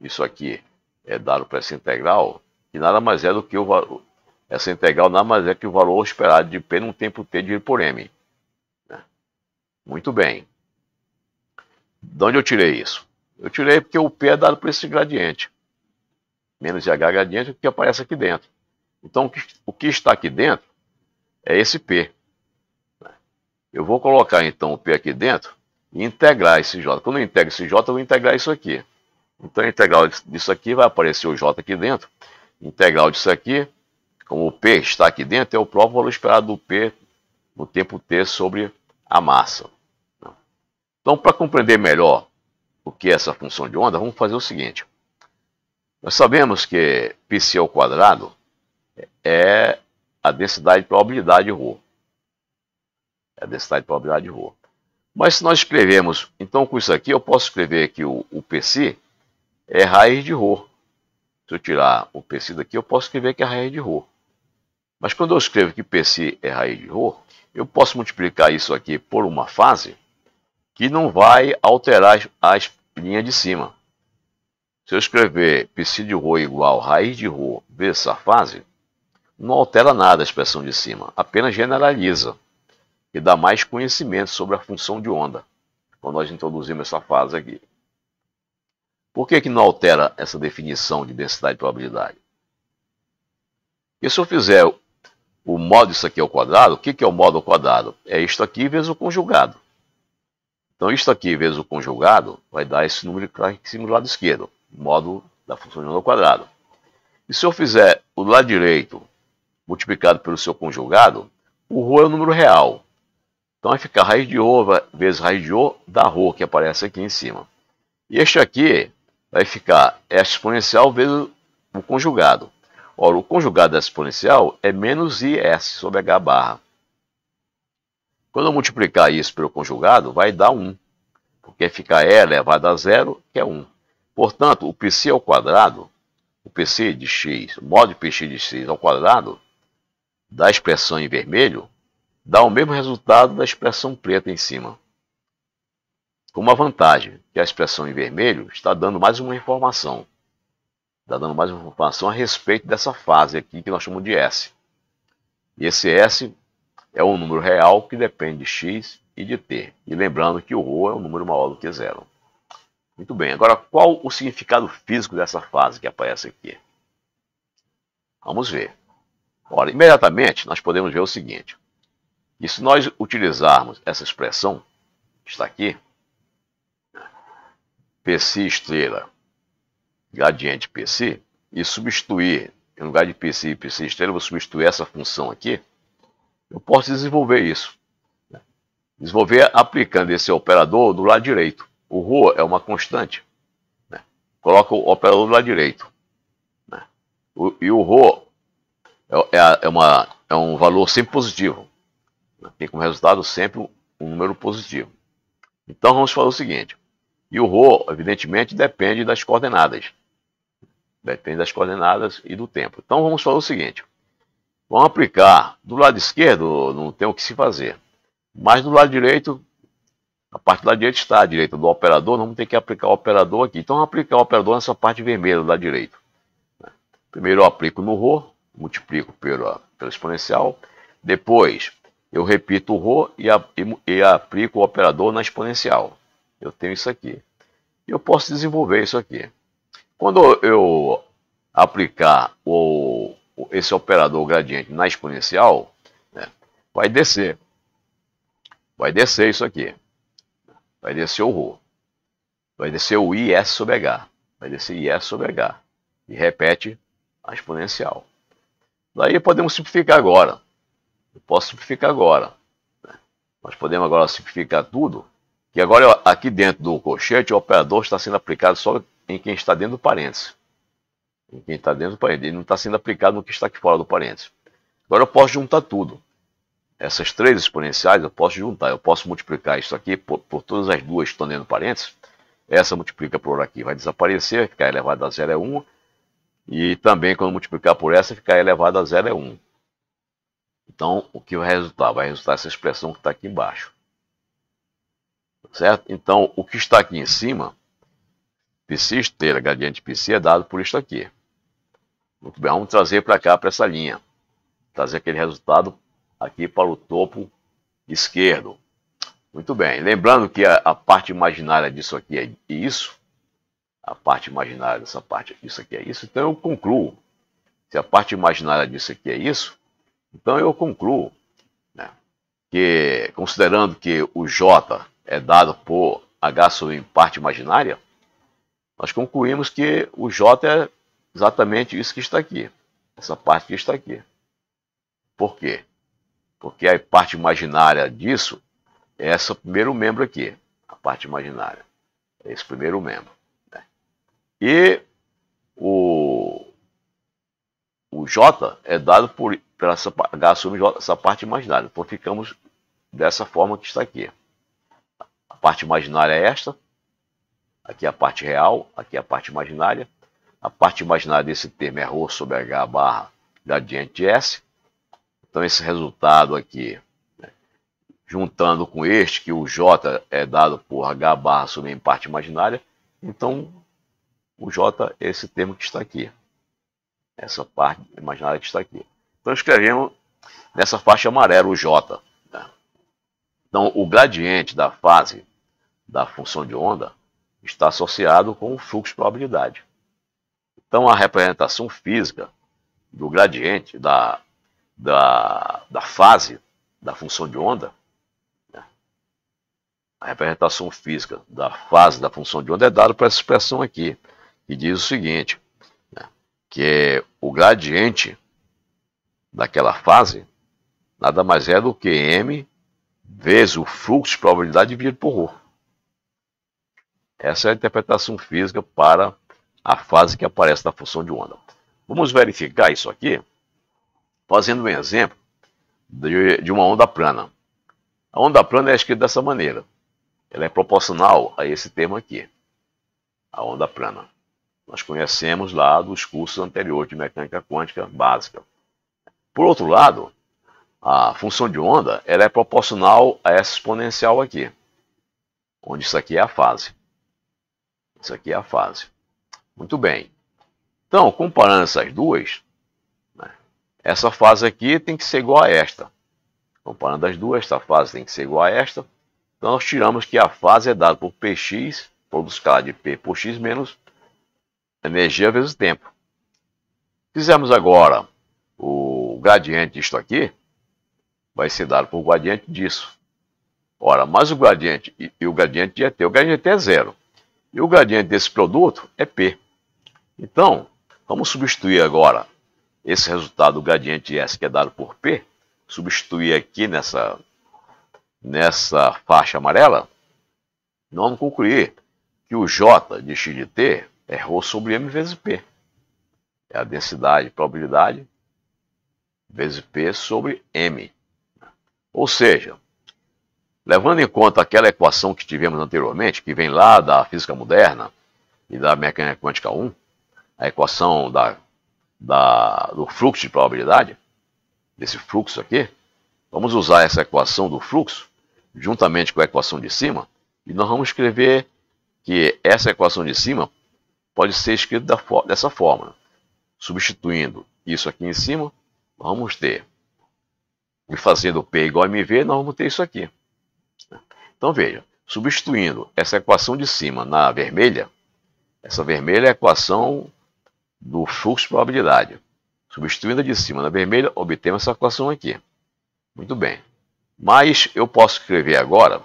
isso aqui é dado por essa integral, que nada mais é do que o valor, essa integral nada mais é que o valor esperado de P num tempo T dividido por M. Né? Muito bem. De onde eu tirei isso? Eu tirei porque o P é dado por esse gradiente. Menos IH gradiente é o que aparece aqui dentro. Então, o que está aqui dentro é esse P. Eu vou colocar então o P aqui dentro e integrar esse J. Quando eu integro esse J, eu vou integrar isso aqui. Então, integral disso aqui vai aparecer o J aqui dentro. Integral disso aqui, como o P está aqui dentro, é o próprio valor esperado do P no tempo T sobre a massa. Então, para compreender melhor o que é essa função de onda, vamos fazer o seguinte. Nós sabemos que πc ao quadrado é a densidade de probabilidade ρ. É a densidade de probabilidade ρ. Mas se nós escrevemos, então com isso aqui, eu posso escrever que o, o PC é raiz de ρ. Se eu tirar o PC daqui, eu posso escrever que é raiz de ρ. Mas quando eu escrevo que PC é raiz de ρ, eu posso multiplicar isso aqui por uma fase que não vai alterar as, linhas de cima. Se eu escrever PC de ρ igual raiz de ρ vezes a fase, não altera nada a expressão de cima, apenas generaliza e dá mais conhecimento sobre a função de onda, quando nós introduzimos essa fase aqui. Por que, que não altera essa definição de densidade e probabilidade? E se eu fizer o modo isso aqui ao quadrado, o que, que é o modo ao quadrado? É isto aqui vezes o conjugado. Então, isto aqui vezes o conjugado vai dar esse número que está em cima do lado esquerdo, modo da função de onda ao quadrado. E se eu fizer o lado direito multiplicado pelo seu conjugado, o Rho é o número real. Então vai ficar raiz de ova vezes raiz de O da Rho, que aparece aqui em cima. E este aqui vai ficar S exponencial vezes o conjugado. Ora, o conjugado da exponencial é menos IS sobre H barra. Quando eu multiplicar isso pelo conjugado, vai dar 1. Porque fica E elevado a zero, que é 1. Portanto, o PC ao quadrado, o PC de x, o modo de pc de x ao quadrado, da expressão em vermelho dá o mesmo resultado da expressão preta em cima. Com uma vantagem, que a expressão em vermelho está dando mais uma informação. Está dando mais uma informação a respeito dessa fase aqui que nós chamamos de S. E esse S é um número real que depende de X e de T. E lembrando que o Rho é um número maior do que zero. Muito bem, agora qual o significado físico dessa fase que aparece aqui? Vamos ver. Ora, imediatamente nós podemos ver o seguinte: que se nós utilizarmos essa expressão, que está aqui, PC estrela, gradiente PC, e substituir, em lugar de PC e PC estrela, eu vou substituir essa função aqui, eu posso desenvolver isso. Desenvolver aplicando esse operador do lado direito. O rho é uma constante. Né? Coloca o operador do lado direito. Né? E o rho é, é, é, uma, é um valor sempre positivo. Né? Tem como resultado sempre um número positivo. Então vamos falar o seguinte. E o rho evidentemente, depende das coordenadas. Depende das coordenadas e do tempo. Então vamos falar o seguinte. Vamos aplicar. Do lado esquerdo não tem o que se fazer. Mas do lado direito, a parte da direita está à direita do operador. Vamos ter que aplicar o operador aqui. Então vamos aplicar o operador nessa parte vermelha do lado direito. Primeiro eu aplico no rho multiplico pelo, pelo exponencial. Depois, eu repito o rho e, a, e, e aplico o operador na exponencial. Eu tenho isso aqui. e Eu posso desenvolver isso aqui. Quando eu aplicar o, esse operador gradiente na exponencial, né, vai descer. Vai descer isso aqui. Vai descer o rho Vai descer o IS sobre H. Vai descer IS sobre H. E repete a exponencial. Daí podemos simplificar agora. Eu posso simplificar agora. Né? Nós podemos agora simplificar tudo. que agora, aqui dentro do colchete, o operador está sendo aplicado só em quem está dentro do parênteses. Em quem está dentro do parênteses. Ele não está sendo aplicado no que está aqui fora do parênteses. Agora eu posso juntar tudo. Essas três exponenciais eu posso juntar. Eu posso multiplicar isso aqui por, por todas as duas que estão dentro do parênteses. Essa multiplica por aqui, vai desaparecer, ficar elevado a zero é 1. E também, quando multiplicar por essa, ficar elevado a zero é 1. Então, o que vai resultar? Vai resultar essa expressão que está aqui embaixo. Certo? Então, o que está aqui em cima, psi esteira, gradiente psi, é dado por isto aqui. Muito bem, vamos trazer para cá, para essa linha. Trazer aquele resultado aqui para o topo esquerdo. Muito bem, lembrando que a, a parte imaginária disso aqui é isso, a parte imaginária dessa parte, isso aqui é isso, então eu concluo. Se a parte imaginária disso aqui é isso, então eu concluo né, que, considerando que o J é dado por H sobre parte imaginária, nós concluímos que o J é exatamente isso que está aqui, essa parte que está aqui. Por quê? Porque a parte imaginária disso é esse primeiro membro aqui, a parte imaginária, é esse primeiro membro. E o, o J é dado por, pela H assume J, essa parte imaginária. Então ficamos dessa forma que está aqui. A parte imaginária é esta. Aqui é a parte real, aqui é a parte imaginária. A parte imaginária desse termo é Rho sobre H barra gradiente de S. Então esse resultado aqui, né, juntando com este, que o J é dado por H barra sobre parte imaginária, então o J é esse termo que está aqui. Essa parte imaginária que está aqui. Então escrevemos nessa faixa amarela o J. Né? Então o gradiente da fase da função de onda está associado com o fluxo de probabilidade. Então a representação física do gradiente da, da, da fase da função de onda né? a representação física da fase da função de onda é dada por essa expressão aqui, e diz o seguinte, né, que é o gradiente daquela fase nada mais é do que m vezes o fluxo de probabilidade dividido por ρ. Essa é a interpretação física para a fase que aparece na função de onda. Vamos verificar isso aqui fazendo um exemplo de, de uma onda plana. A onda plana é escrita dessa maneira. Ela é proporcional a esse termo aqui, a onda plana nós conhecemos lá dos cursos anteriores de mecânica quântica básica. Por outro lado, a função de onda ela é proporcional a essa exponencial aqui, onde isso aqui é a fase. Isso aqui é a fase. Muito bem. Então, comparando essas duas, né, essa fase aqui tem que ser igual a esta. Comparando as duas, essa fase tem que ser igual a esta. Então, nós tiramos que a fase é dada por px, produto escalar de p por x menos energia vezes tempo. Fizemos agora o gradiente disto aqui, vai ser dado por gradiente disso. Ora, mais o gradiente e o gradiente de ET. O gradiente é zero. E o gradiente desse produto é P. Então, vamos substituir agora esse resultado, o gradiente S, que é dado por P, substituir aqui nessa, nessa faixa amarela, nós vamos concluir que o J de x de t é ρ sobre m vezes p. É a densidade, probabilidade, vezes p sobre m. Ou seja, levando em conta aquela equação que tivemos anteriormente, que vem lá da física moderna e da mecânica quântica 1, a equação da, da, do fluxo de probabilidade, desse fluxo aqui, vamos usar essa equação do fluxo, juntamente com a equação de cima, e nós vamos escrever que essa equação de cima pode ser escrito da, dessa forma. Substituindo isso aqui em cima, vamos ter, e fazendo P igual a MV, nós vamos ter isso aqui. Então veja, substituindo essa equação de cima na vermelha, essa vermelha é a equação do fluxo de probabilidade. Substituindo a de cima na vermelha, obtemos essa equação aqui. Muito bem. Mas eu posso escrever agora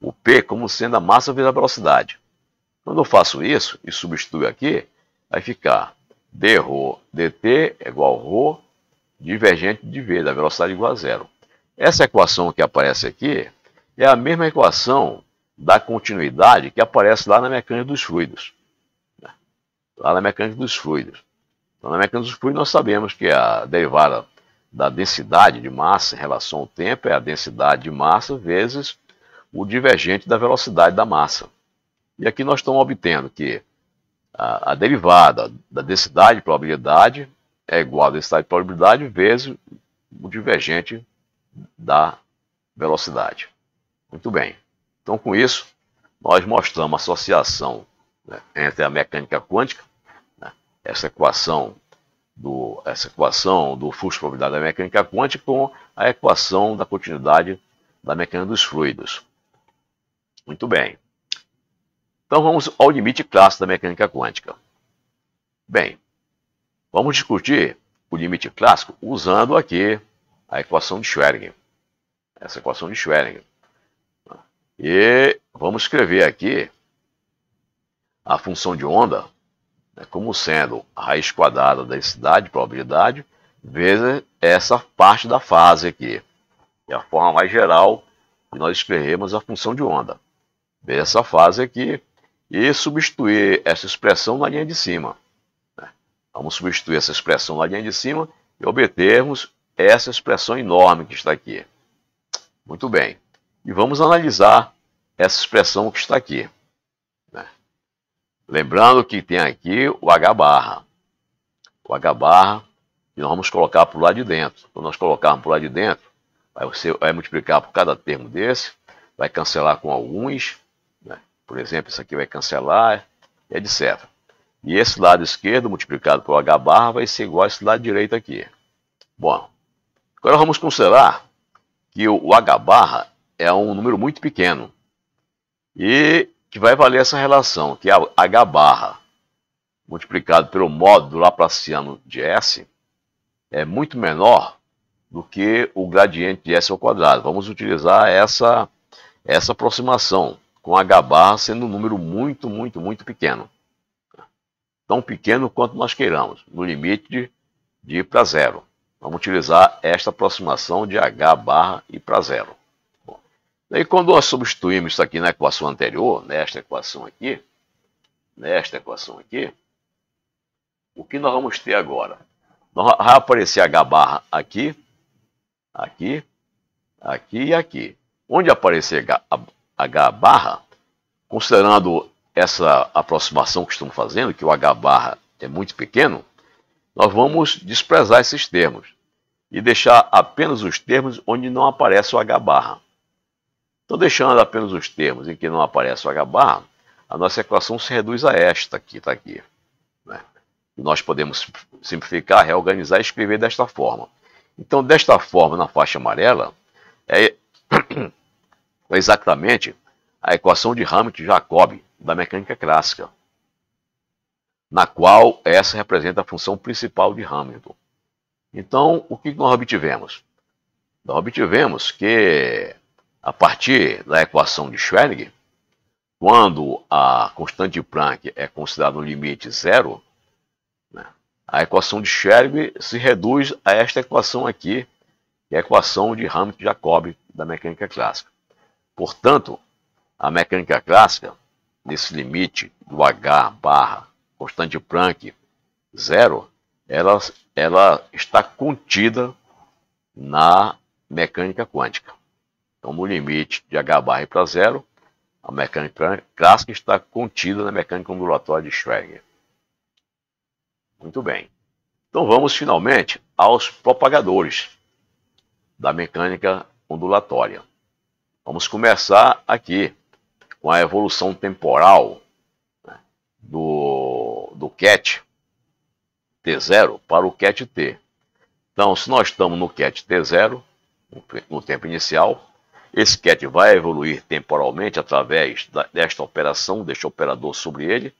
o P como sendo a massa vezes a velocidade. Quando eu faço isso e substituo aqui, vai ficar d rho dt é igual rho divergente de v, da velocidade igual a zero. Essa equação que aparece aqui é a mesma equação da continuidade que aparece lá na mecânica dos fluidos. Lá na mecânica dos fluidos. Então, na mecânica dos fluidos, nós sabemos que a derivada da densidade de massa em relação ao tempo é a densidade de massa vezes o divergente da velocidade da massa. E aqui nós estamos obtendo que a, a derivada da densidade de probabilidade é igual à densidade de probabilidade vezes o divergente da velocidade. Muito bem. Então, com isso, nós mostramos a associação né, entre a mecânica quântica, né, essa equação do, essa equação do fluxo de probabilidade da mecânica quântica com a equação da continuidade da mecânica dos fluidos. Muito bem. Então vamos ao limite clássico da mecânica quântica. Bem, vamos discutir o limite clássico usando aqui a equação de Schrödinger. Essa equação de Schrödinger. E vamos escrever aqui a função de onda né, como sendo a raiz quadrada da densidade, probabilidade, vezes essa parte da fase aqui. É a forma mais geral que nós escrevemos a função de onda. Vezes essa fase aqui, e substituir essa expressão na linha de cima. Né? Vamos substituir essa expressão na linha de cima e obtermos essa expressão enorme que está aqui. Muito bem. E vamos analisar essa expressão que está aqui. Né? Lembrando que tem aqui o H barra. O H barra que nós vamos colocar para o lado de dentro. Quando nós colocarmos para o lado de dentro, vai, você vai multiplicar por cada termo desse, vai cancelar com alguns, por exemplo, isso aqui vai cancelar, etc. E esse lado esquerdo multiplicado por H barra vai ser igual a esse lado direito aqui. Bom, agora vamos considerar que o H barra é um número muito pequeno. E que vai valer essa relação, que é H barra multiplicado pelo módulo laplaciano de S é muito menor do que o gradiente de S ao quadrado. Vamos utilizar essa, essa aproximação com H barra sendo um número muito, muito, muito pequeno. Tão pequeno quanto nós queiramos, no limite de, de ir para zero. Vamos utilizar esta aproximação de H barra e para zero. Bom, quando nós substituímos isso aqui na equação anterior, nesta equação aqui, nesta equação aqui, o que nós vamos ter agora? Vai aparecer H barra aqui, aqui, aqui e aqui. Onde aparecer H, H barra, considerando essa aproximação que estamos fazendo, que o H barra é muito pequeno, nós vamos desprezar esses termos e deixar apenas os termos onde não aparece o H barra. Então, deixando apenas os termos em que não aparece o H barra, a nossa equação se reduz a esta que está aqui. Né? E nós podemos simplificar, reorganizar e escrever desta forma. Então, desta forma, na faixa amarela, é exatamente a equação de Hamilton-Jacobi, da mecânica clássica, na qual essa representa a função principal de Hamilton. Então, o que nós obtivemos? Nós obtivemos que, a partir da equação de Schrödinger, quando a constante de Planck é considerada um limite zero, né, a equação de Schrödinger se reduz a esta equação aqui, que é a equação de Hamilton-Jacobi da mecânica clássica. Portanto, a mecânica clássica, nesse limite do H barra constante Planck zero, ela, ela está contida na mecânica quântica. Então, no limite de H barra para zero, a mecânica clássica está contida na mecânica ondulatória de Schrödinger. Muito bem. Então vamos finalmente aos propagadores da mecânica ondulatória. Vamos começar aqui com a evolução temporal né, do, do cat T0 para o cat T. Então, se nós estamos no cat T0, no tempo inicial, esse cat vai evoluir temporalmente através da, desta operação, deste operador sobre ele,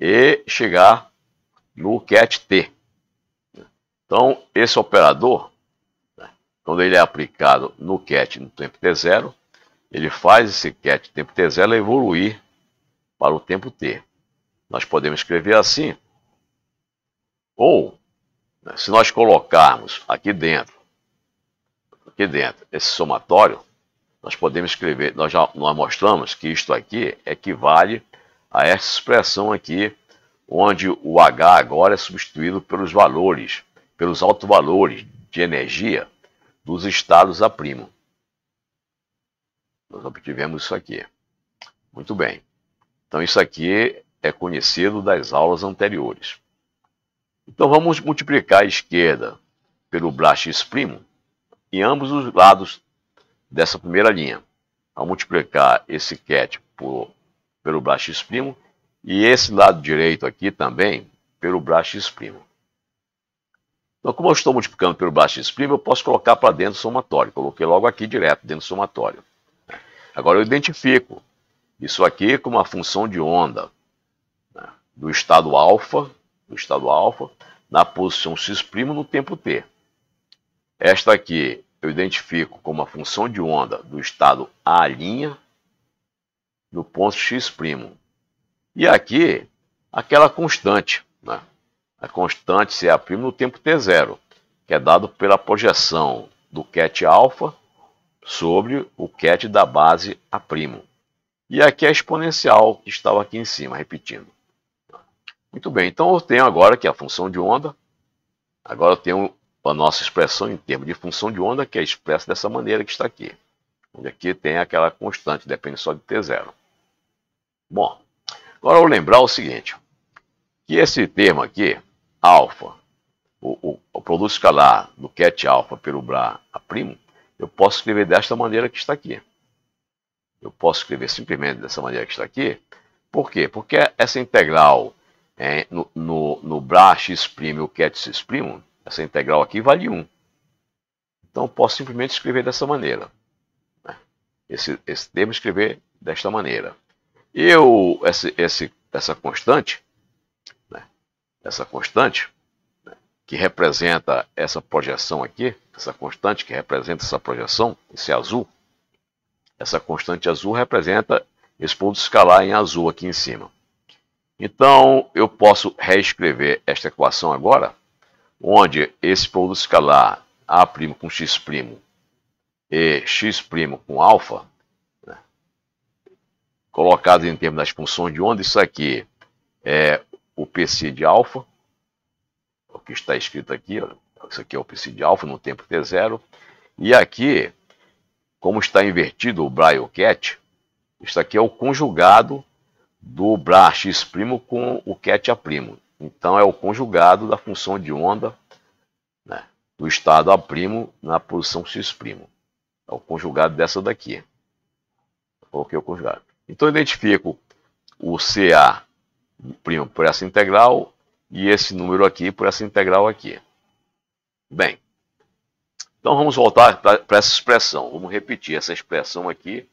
e chegar no cat T. Então, esse operador, né, quando ele é aplicado no cat no tempo T0, ele faz esse cat tempo T0 é evoluir para o tempo T. Nós podemos escrever assim. Ou, né, se nós colocarmos aqui dentro, aqui dentro, esse somatório, nós podemos escrever, nós já nós mostramos que isto aqui equivale a essa expressão aqui, onde o H agora é substituído pelos valores, pelos altos valores de energia dos estados a primo. Nós obtivemos isso aqui. Muito bem. Então, isso aqui é conhecido das aulas anteriores. Então, vamos multiplicar a esquerda pelo braço primo em ambos os lados dessa primeira linha. Vamos multiplicar esse cat por, pelo braço primo e esse lado direito aqui também pelo braço primo. Então, como eu estou multiplicando pelo braço primo, eu posso colocar para dentro do somatório. Coloquei logo aqui direto dentro do somatório. Agora eu identifico isso aqui como uma função de onda né, do estado alfa, do estado alfa, na posição x' no tempo t. Esta aqui eu identifico como uma função de onda do estado a' no ponto x'. E aqui, aquela constante, né? a constante CA' é no tempo t0, que é dado pela projeção do cat alfa sobre o cat da base a primo. E aqui é a exponencial que estava aqui em cima, repetindo. Muito bem, então eu tenho agora que a função de onda. Agora eu tenho a nossa expressão em termos de função de onda, que é expressa dessa maneira que está aqui. Onde aqui tem aquela constante, depende só de T0. Bom, agora eu vou lembrar o seguinte. Que esse termo aqui, alfa, o, o, o produto escalar do cat alfa pelo bra a primo, eu posso escrever desta maneira que está aqui. Eu posso escrever simplesmente dessa maneira que está aqui. Por quê? Porque essa integral é, no, no, no bra x' o ket é x', essa integral aqui vale 1. Então, eu posso simplesmente escrever dessa maneira. Né? Esse, esse termo escrever desta maneira. Eu, esse, esse, essa constante, né? essa constante, né? que representa essa projeção aqui, essa constante que representa essa projeção, esse azul, essa constante azul representa esse ponto escalar em azul aqui em cima. Então, eu posso reescrever esta equação agora, onde esse ponto escalar A' com X' e X' com alfa, né, colocado em termos das funções de onda, isso aqui é o PC de alfa, o que está escrito aqui, olha, isso aqui é o psi de alfa no tempo T0. E aqui, como está invertido o Bra-cat, isso aqui é o conjugado do Bra-x' com o cat primo. Então, é o conjugado da função de onda né, do estado a' na posição x'. É o conjugado dessa daqui. Coloquei o conjugado. Então, eu identifico o CA' por essa integral e esse número aqui por essa integral aqui. Bem, então vamos voltar para essa expressão. Vamos repetir essa expressão aqui,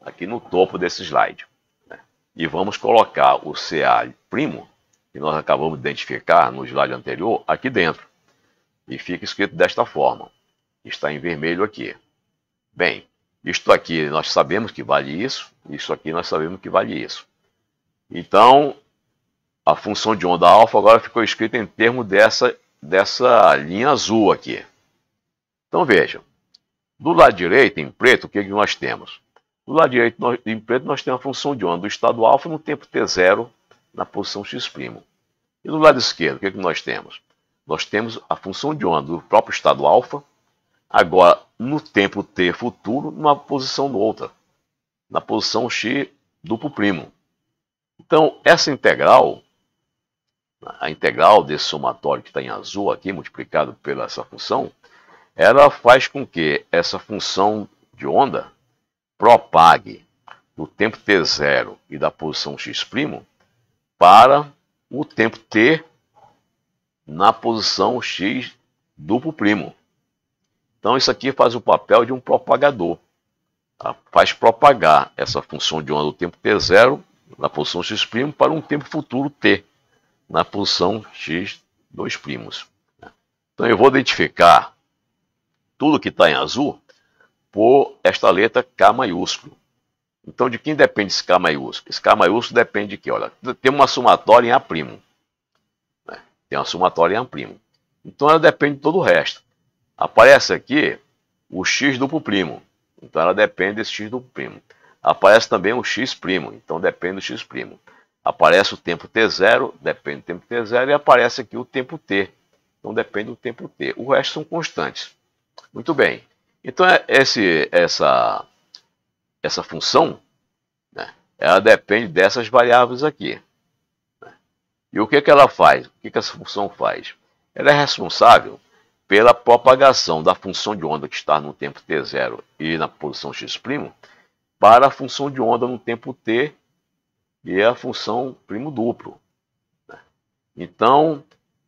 aqui no topo desse slide. Né? E vamos colocar o CA' que nós acabamos de identificar no slide anterior, aqui dentro. E fica escrito desta forma. Está em vermelho aqui. Bem, isto aqui nós sabemos que vale isso, isso aqui nós sabemos que vale isso. Então, a função de onda alfa agora ficou escrita em termos dessa dessa linha azul aqui. Então vejam, do lado direito, em preto, o que, que nós temos? Do lado direito, nós, em preto, nós temos a função de onda do estado alfa no tempo t0 na posição x'. E do lado esquerdo, o que, que nós temos? Nós temos a função de onda do próprio estado alfa, agora no tempo t futuro, numa posição outra, na posição x duplo primo. Então, essa integral a integral desse somatório que está em azul aqui, multiplicado pela essa função, ela faz com que essa função de onda propague do tempo t0 e da posição x' para o tempo t na posição x duplo primo. Então isso aqui faz o papel de um propagador. Tá? Faz propagar essa função de onda do tempo t0 na posição x' para um tempo futuro t na função x dois primos. Né? Então eu vou identificar tudo que está em azul por esta letra K maiúsculo. Então de quem depende esse K maiúsculo? Esse K maiúsculo depende de quê? Olha, tem uma somatória em A'. Né? Tem uma somatória em A'. Então ela depende de todo o resto. Aparece aqui o x duplo primo. Então ela depende desse x duplo primo. Aparece também o x primo. Então depende do x primo. Aparece o tempo T0, depende do tempo T0, e aparece aqui o tempo T. Então depende do tempo T. O resto são constantes. Muito bem. Então é esse, essa, essa função, né, ela depende dessas variáveis aqui. Né. E o que, que ela faz? O que, que essa função faz? Ela é responsável pela propagação da função de onda que está no tempo t0 e na posição x' para a função de onda no tempo t e é a função primo duplo. Né? Então,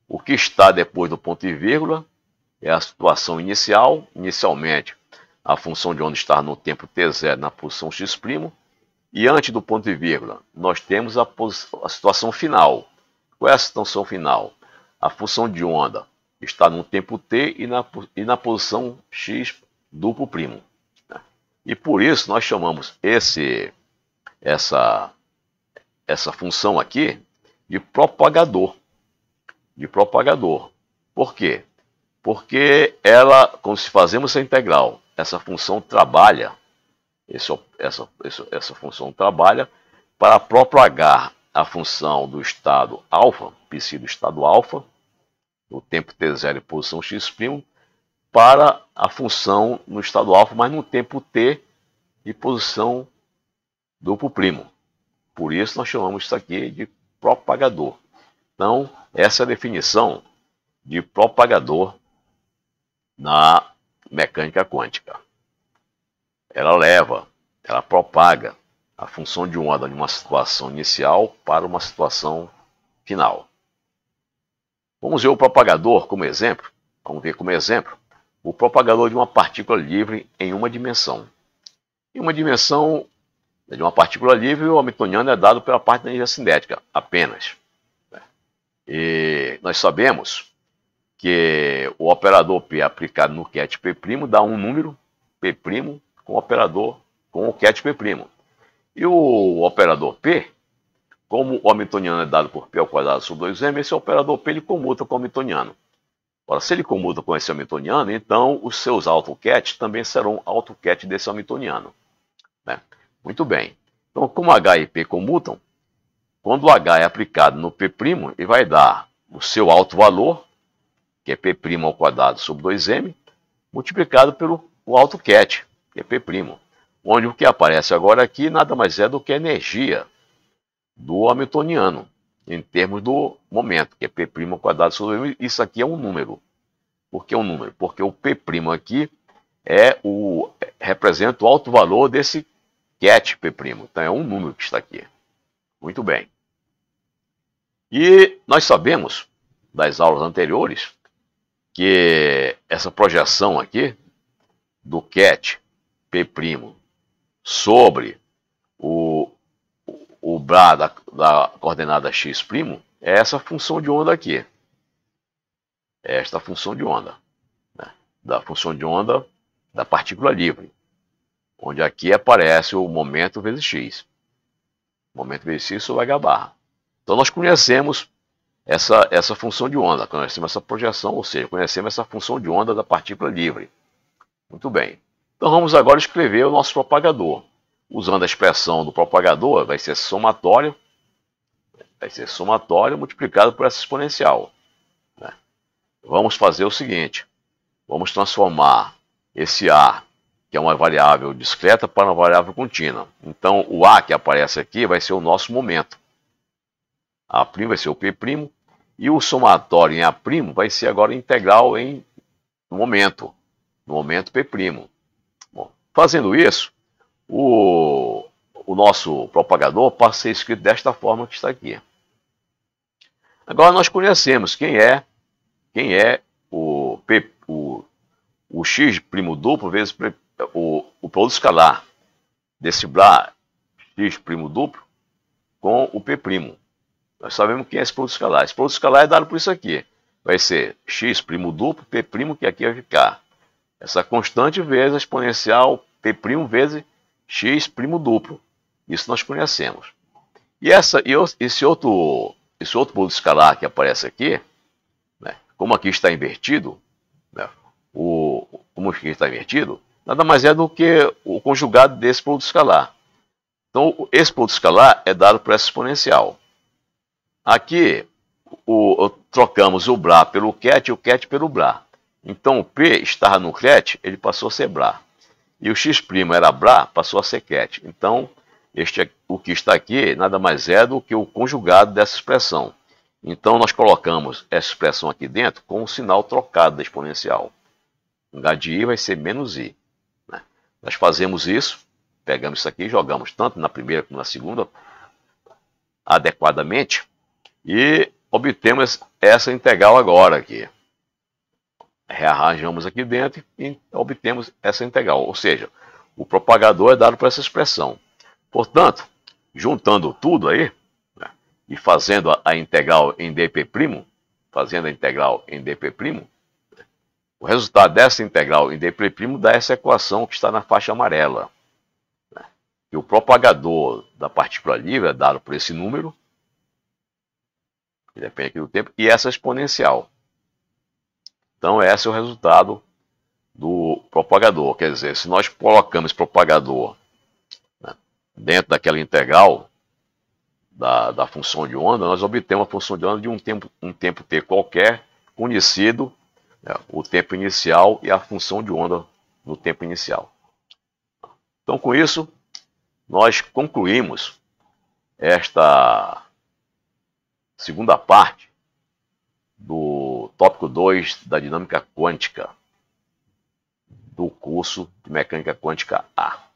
o que está depois do ponto e vírgula é a situação inicial, inicialmente a função de onda está no tempo t0 na posição x', e antes do ponto e vírgula, nós temos a, a situação final. Qual é a situação final? A função de onda está no tempo t e na, e na posição x duplo primo. Né? E por isso nós chamamos esse, essa essa função aqui de propagador. De propagador. Por quê? Porque ela, quando fazemos a integral, essa função trabalha, essa, essa, essa função trabalha para propagar a função do estado alfa, psi do estado alfa, no tempo t0 posição x', para a função no estado alfa, mas no tempo t e posição duplo primo. Por isso nós chamamos isso aqui de propagador. Então, essa é a definição de propagador na mecânica quântica. Ela leva, ela propaga a função de onda de uma situação inicial para uma situação final. Vamos ver o propagador como exemplo. Vamos ver como exemplo o propagador de uma partícula livre em uma dimensão. Em uma dimensão, é de uma partícula livre, o Hamiltoniano é dado pela parte da energia cinética, apenas. E nós sabemos que o operador P aplicado no cat P' dá um número P' com o operador com o cat P'. E o operador P, como o Hamiltoniano é dado por P ao quadrado sobre 2M, esse operador P ele comuta com o Hamiltoniano. Ora, se ele comuta com esse Hamiltoniano, então os seus AutoCat também serão AutoCat desse Hamiltoniano. Né? Muito bem. Então, como H e P comutam, quando o H é aplicado no P', ele vai dar o seu alto valor, que é P' ao quadrado sobre 2M, multiplicado pelo o alto cat, que é P', onde o que aparece agora aqui nada mais é do que a energia do Hamiltoniano, em termos do momento, que é P' ao quadrado sobre 2M, isso aqui é um número. Por que um número? Porque o P' aqui é o, representa o alto valor desse cat p'. Então é um número que está aqui. Muito bem. E nós sabemos das aulas anteriores que essa projeção aqui do cat p' sobre o, o bra da, da coordenada x' é essa função de onda aqui. É esta função de onda. Né? Da função de onda da partícula livre onde aqui aparece o momento vezes x. Momento vezes x sobre h barra. Então nós conhecemos essa, essa função de onda, conhecemos essa projeção, ou seja, conhecemos essa função de onda da partícula livre. Muito bem. Então vamos agora escrever o nosso propagador. Usando a expressão do propagador, vai ser somatório, vai ser somatório multiplicado por essa exponencial. Né? Vamos fazer o seguinte, vamos transformar esse A que é uma variável discreta para uma variável contínua. Então, o A que aparece aqui vai ser o nosso momento. A' vai ser o P', e o somatório em A' vai ser agora integral em momento, no momento P'. Bom, fazendo isso, o, o nosso propagador passa a ser escrito desta forma que está aqui. Agora nós conhecemos quem é quem é o, P, o, o x primo duplo vezes p o, o produto escalar desse blá x primo duplo com o p primo. Nós sabemos quem é esse produto escalar. Esse produto escalar é dado por isso aqui. Vai ser x primo duplo, p primo, que aqui vai é ficar essa constante vezes a exponencial p primo vezes x primo duplo. Isso nós conhecemos. E essa, e esse outro, esse outro produto escalar que aparece aqui, né, como aqui está invertido, né, o, como aqui está invertido, nada mais é do que o conjugado desse produto escalar. Então, esse produto escalar é dado por essa exponencial. Aqui, o, o, trocamos o BRA pelo CAT e o CAT pelo BRA. Então, o P estava no cat, ele passou a ser BRA. E o X' era BRA, passou a ser CAT. Então, este, o que está aqui nada mais é do que o conjugado dessa expressão. Então, nós colocamos essa expressão aqui dentro com o sinal trocado da exponencial. lugar de I vai ser menos I. Nós fazemos isso, pegamos isso aqui jogamos tanto na primeira como na segunda adequadamente e obtemos essa integral agora aqui. Rearranjamos aqui dentro e obtemos essa integral, ou seja, o propagador é dado por essa expressão. Portanto, juntando tudo aí né, e fazendo a, a integral em dp', fazendo a integral em dp', o resultado dessa integral em D' dá essa equação que está na faixa amarela. Né? E o propagador da partícula livre é dado por esse número, que depende aqui do tempo, e essa exponencial. Então, esse é o resultado do propagador. Quer dizer, se nós colocamos esse propagador né, dentro daquela integral da, da função de onda, nós obtemos a função de onda de um tempo, um tempo t qualquer, conhecido né, o tempo inicial e a função de onda no tempo inicial. Então, com isso, nós concluímos esta segunda parte do tópico 2 da dinâmica quântica do curso de mecânica quântica A.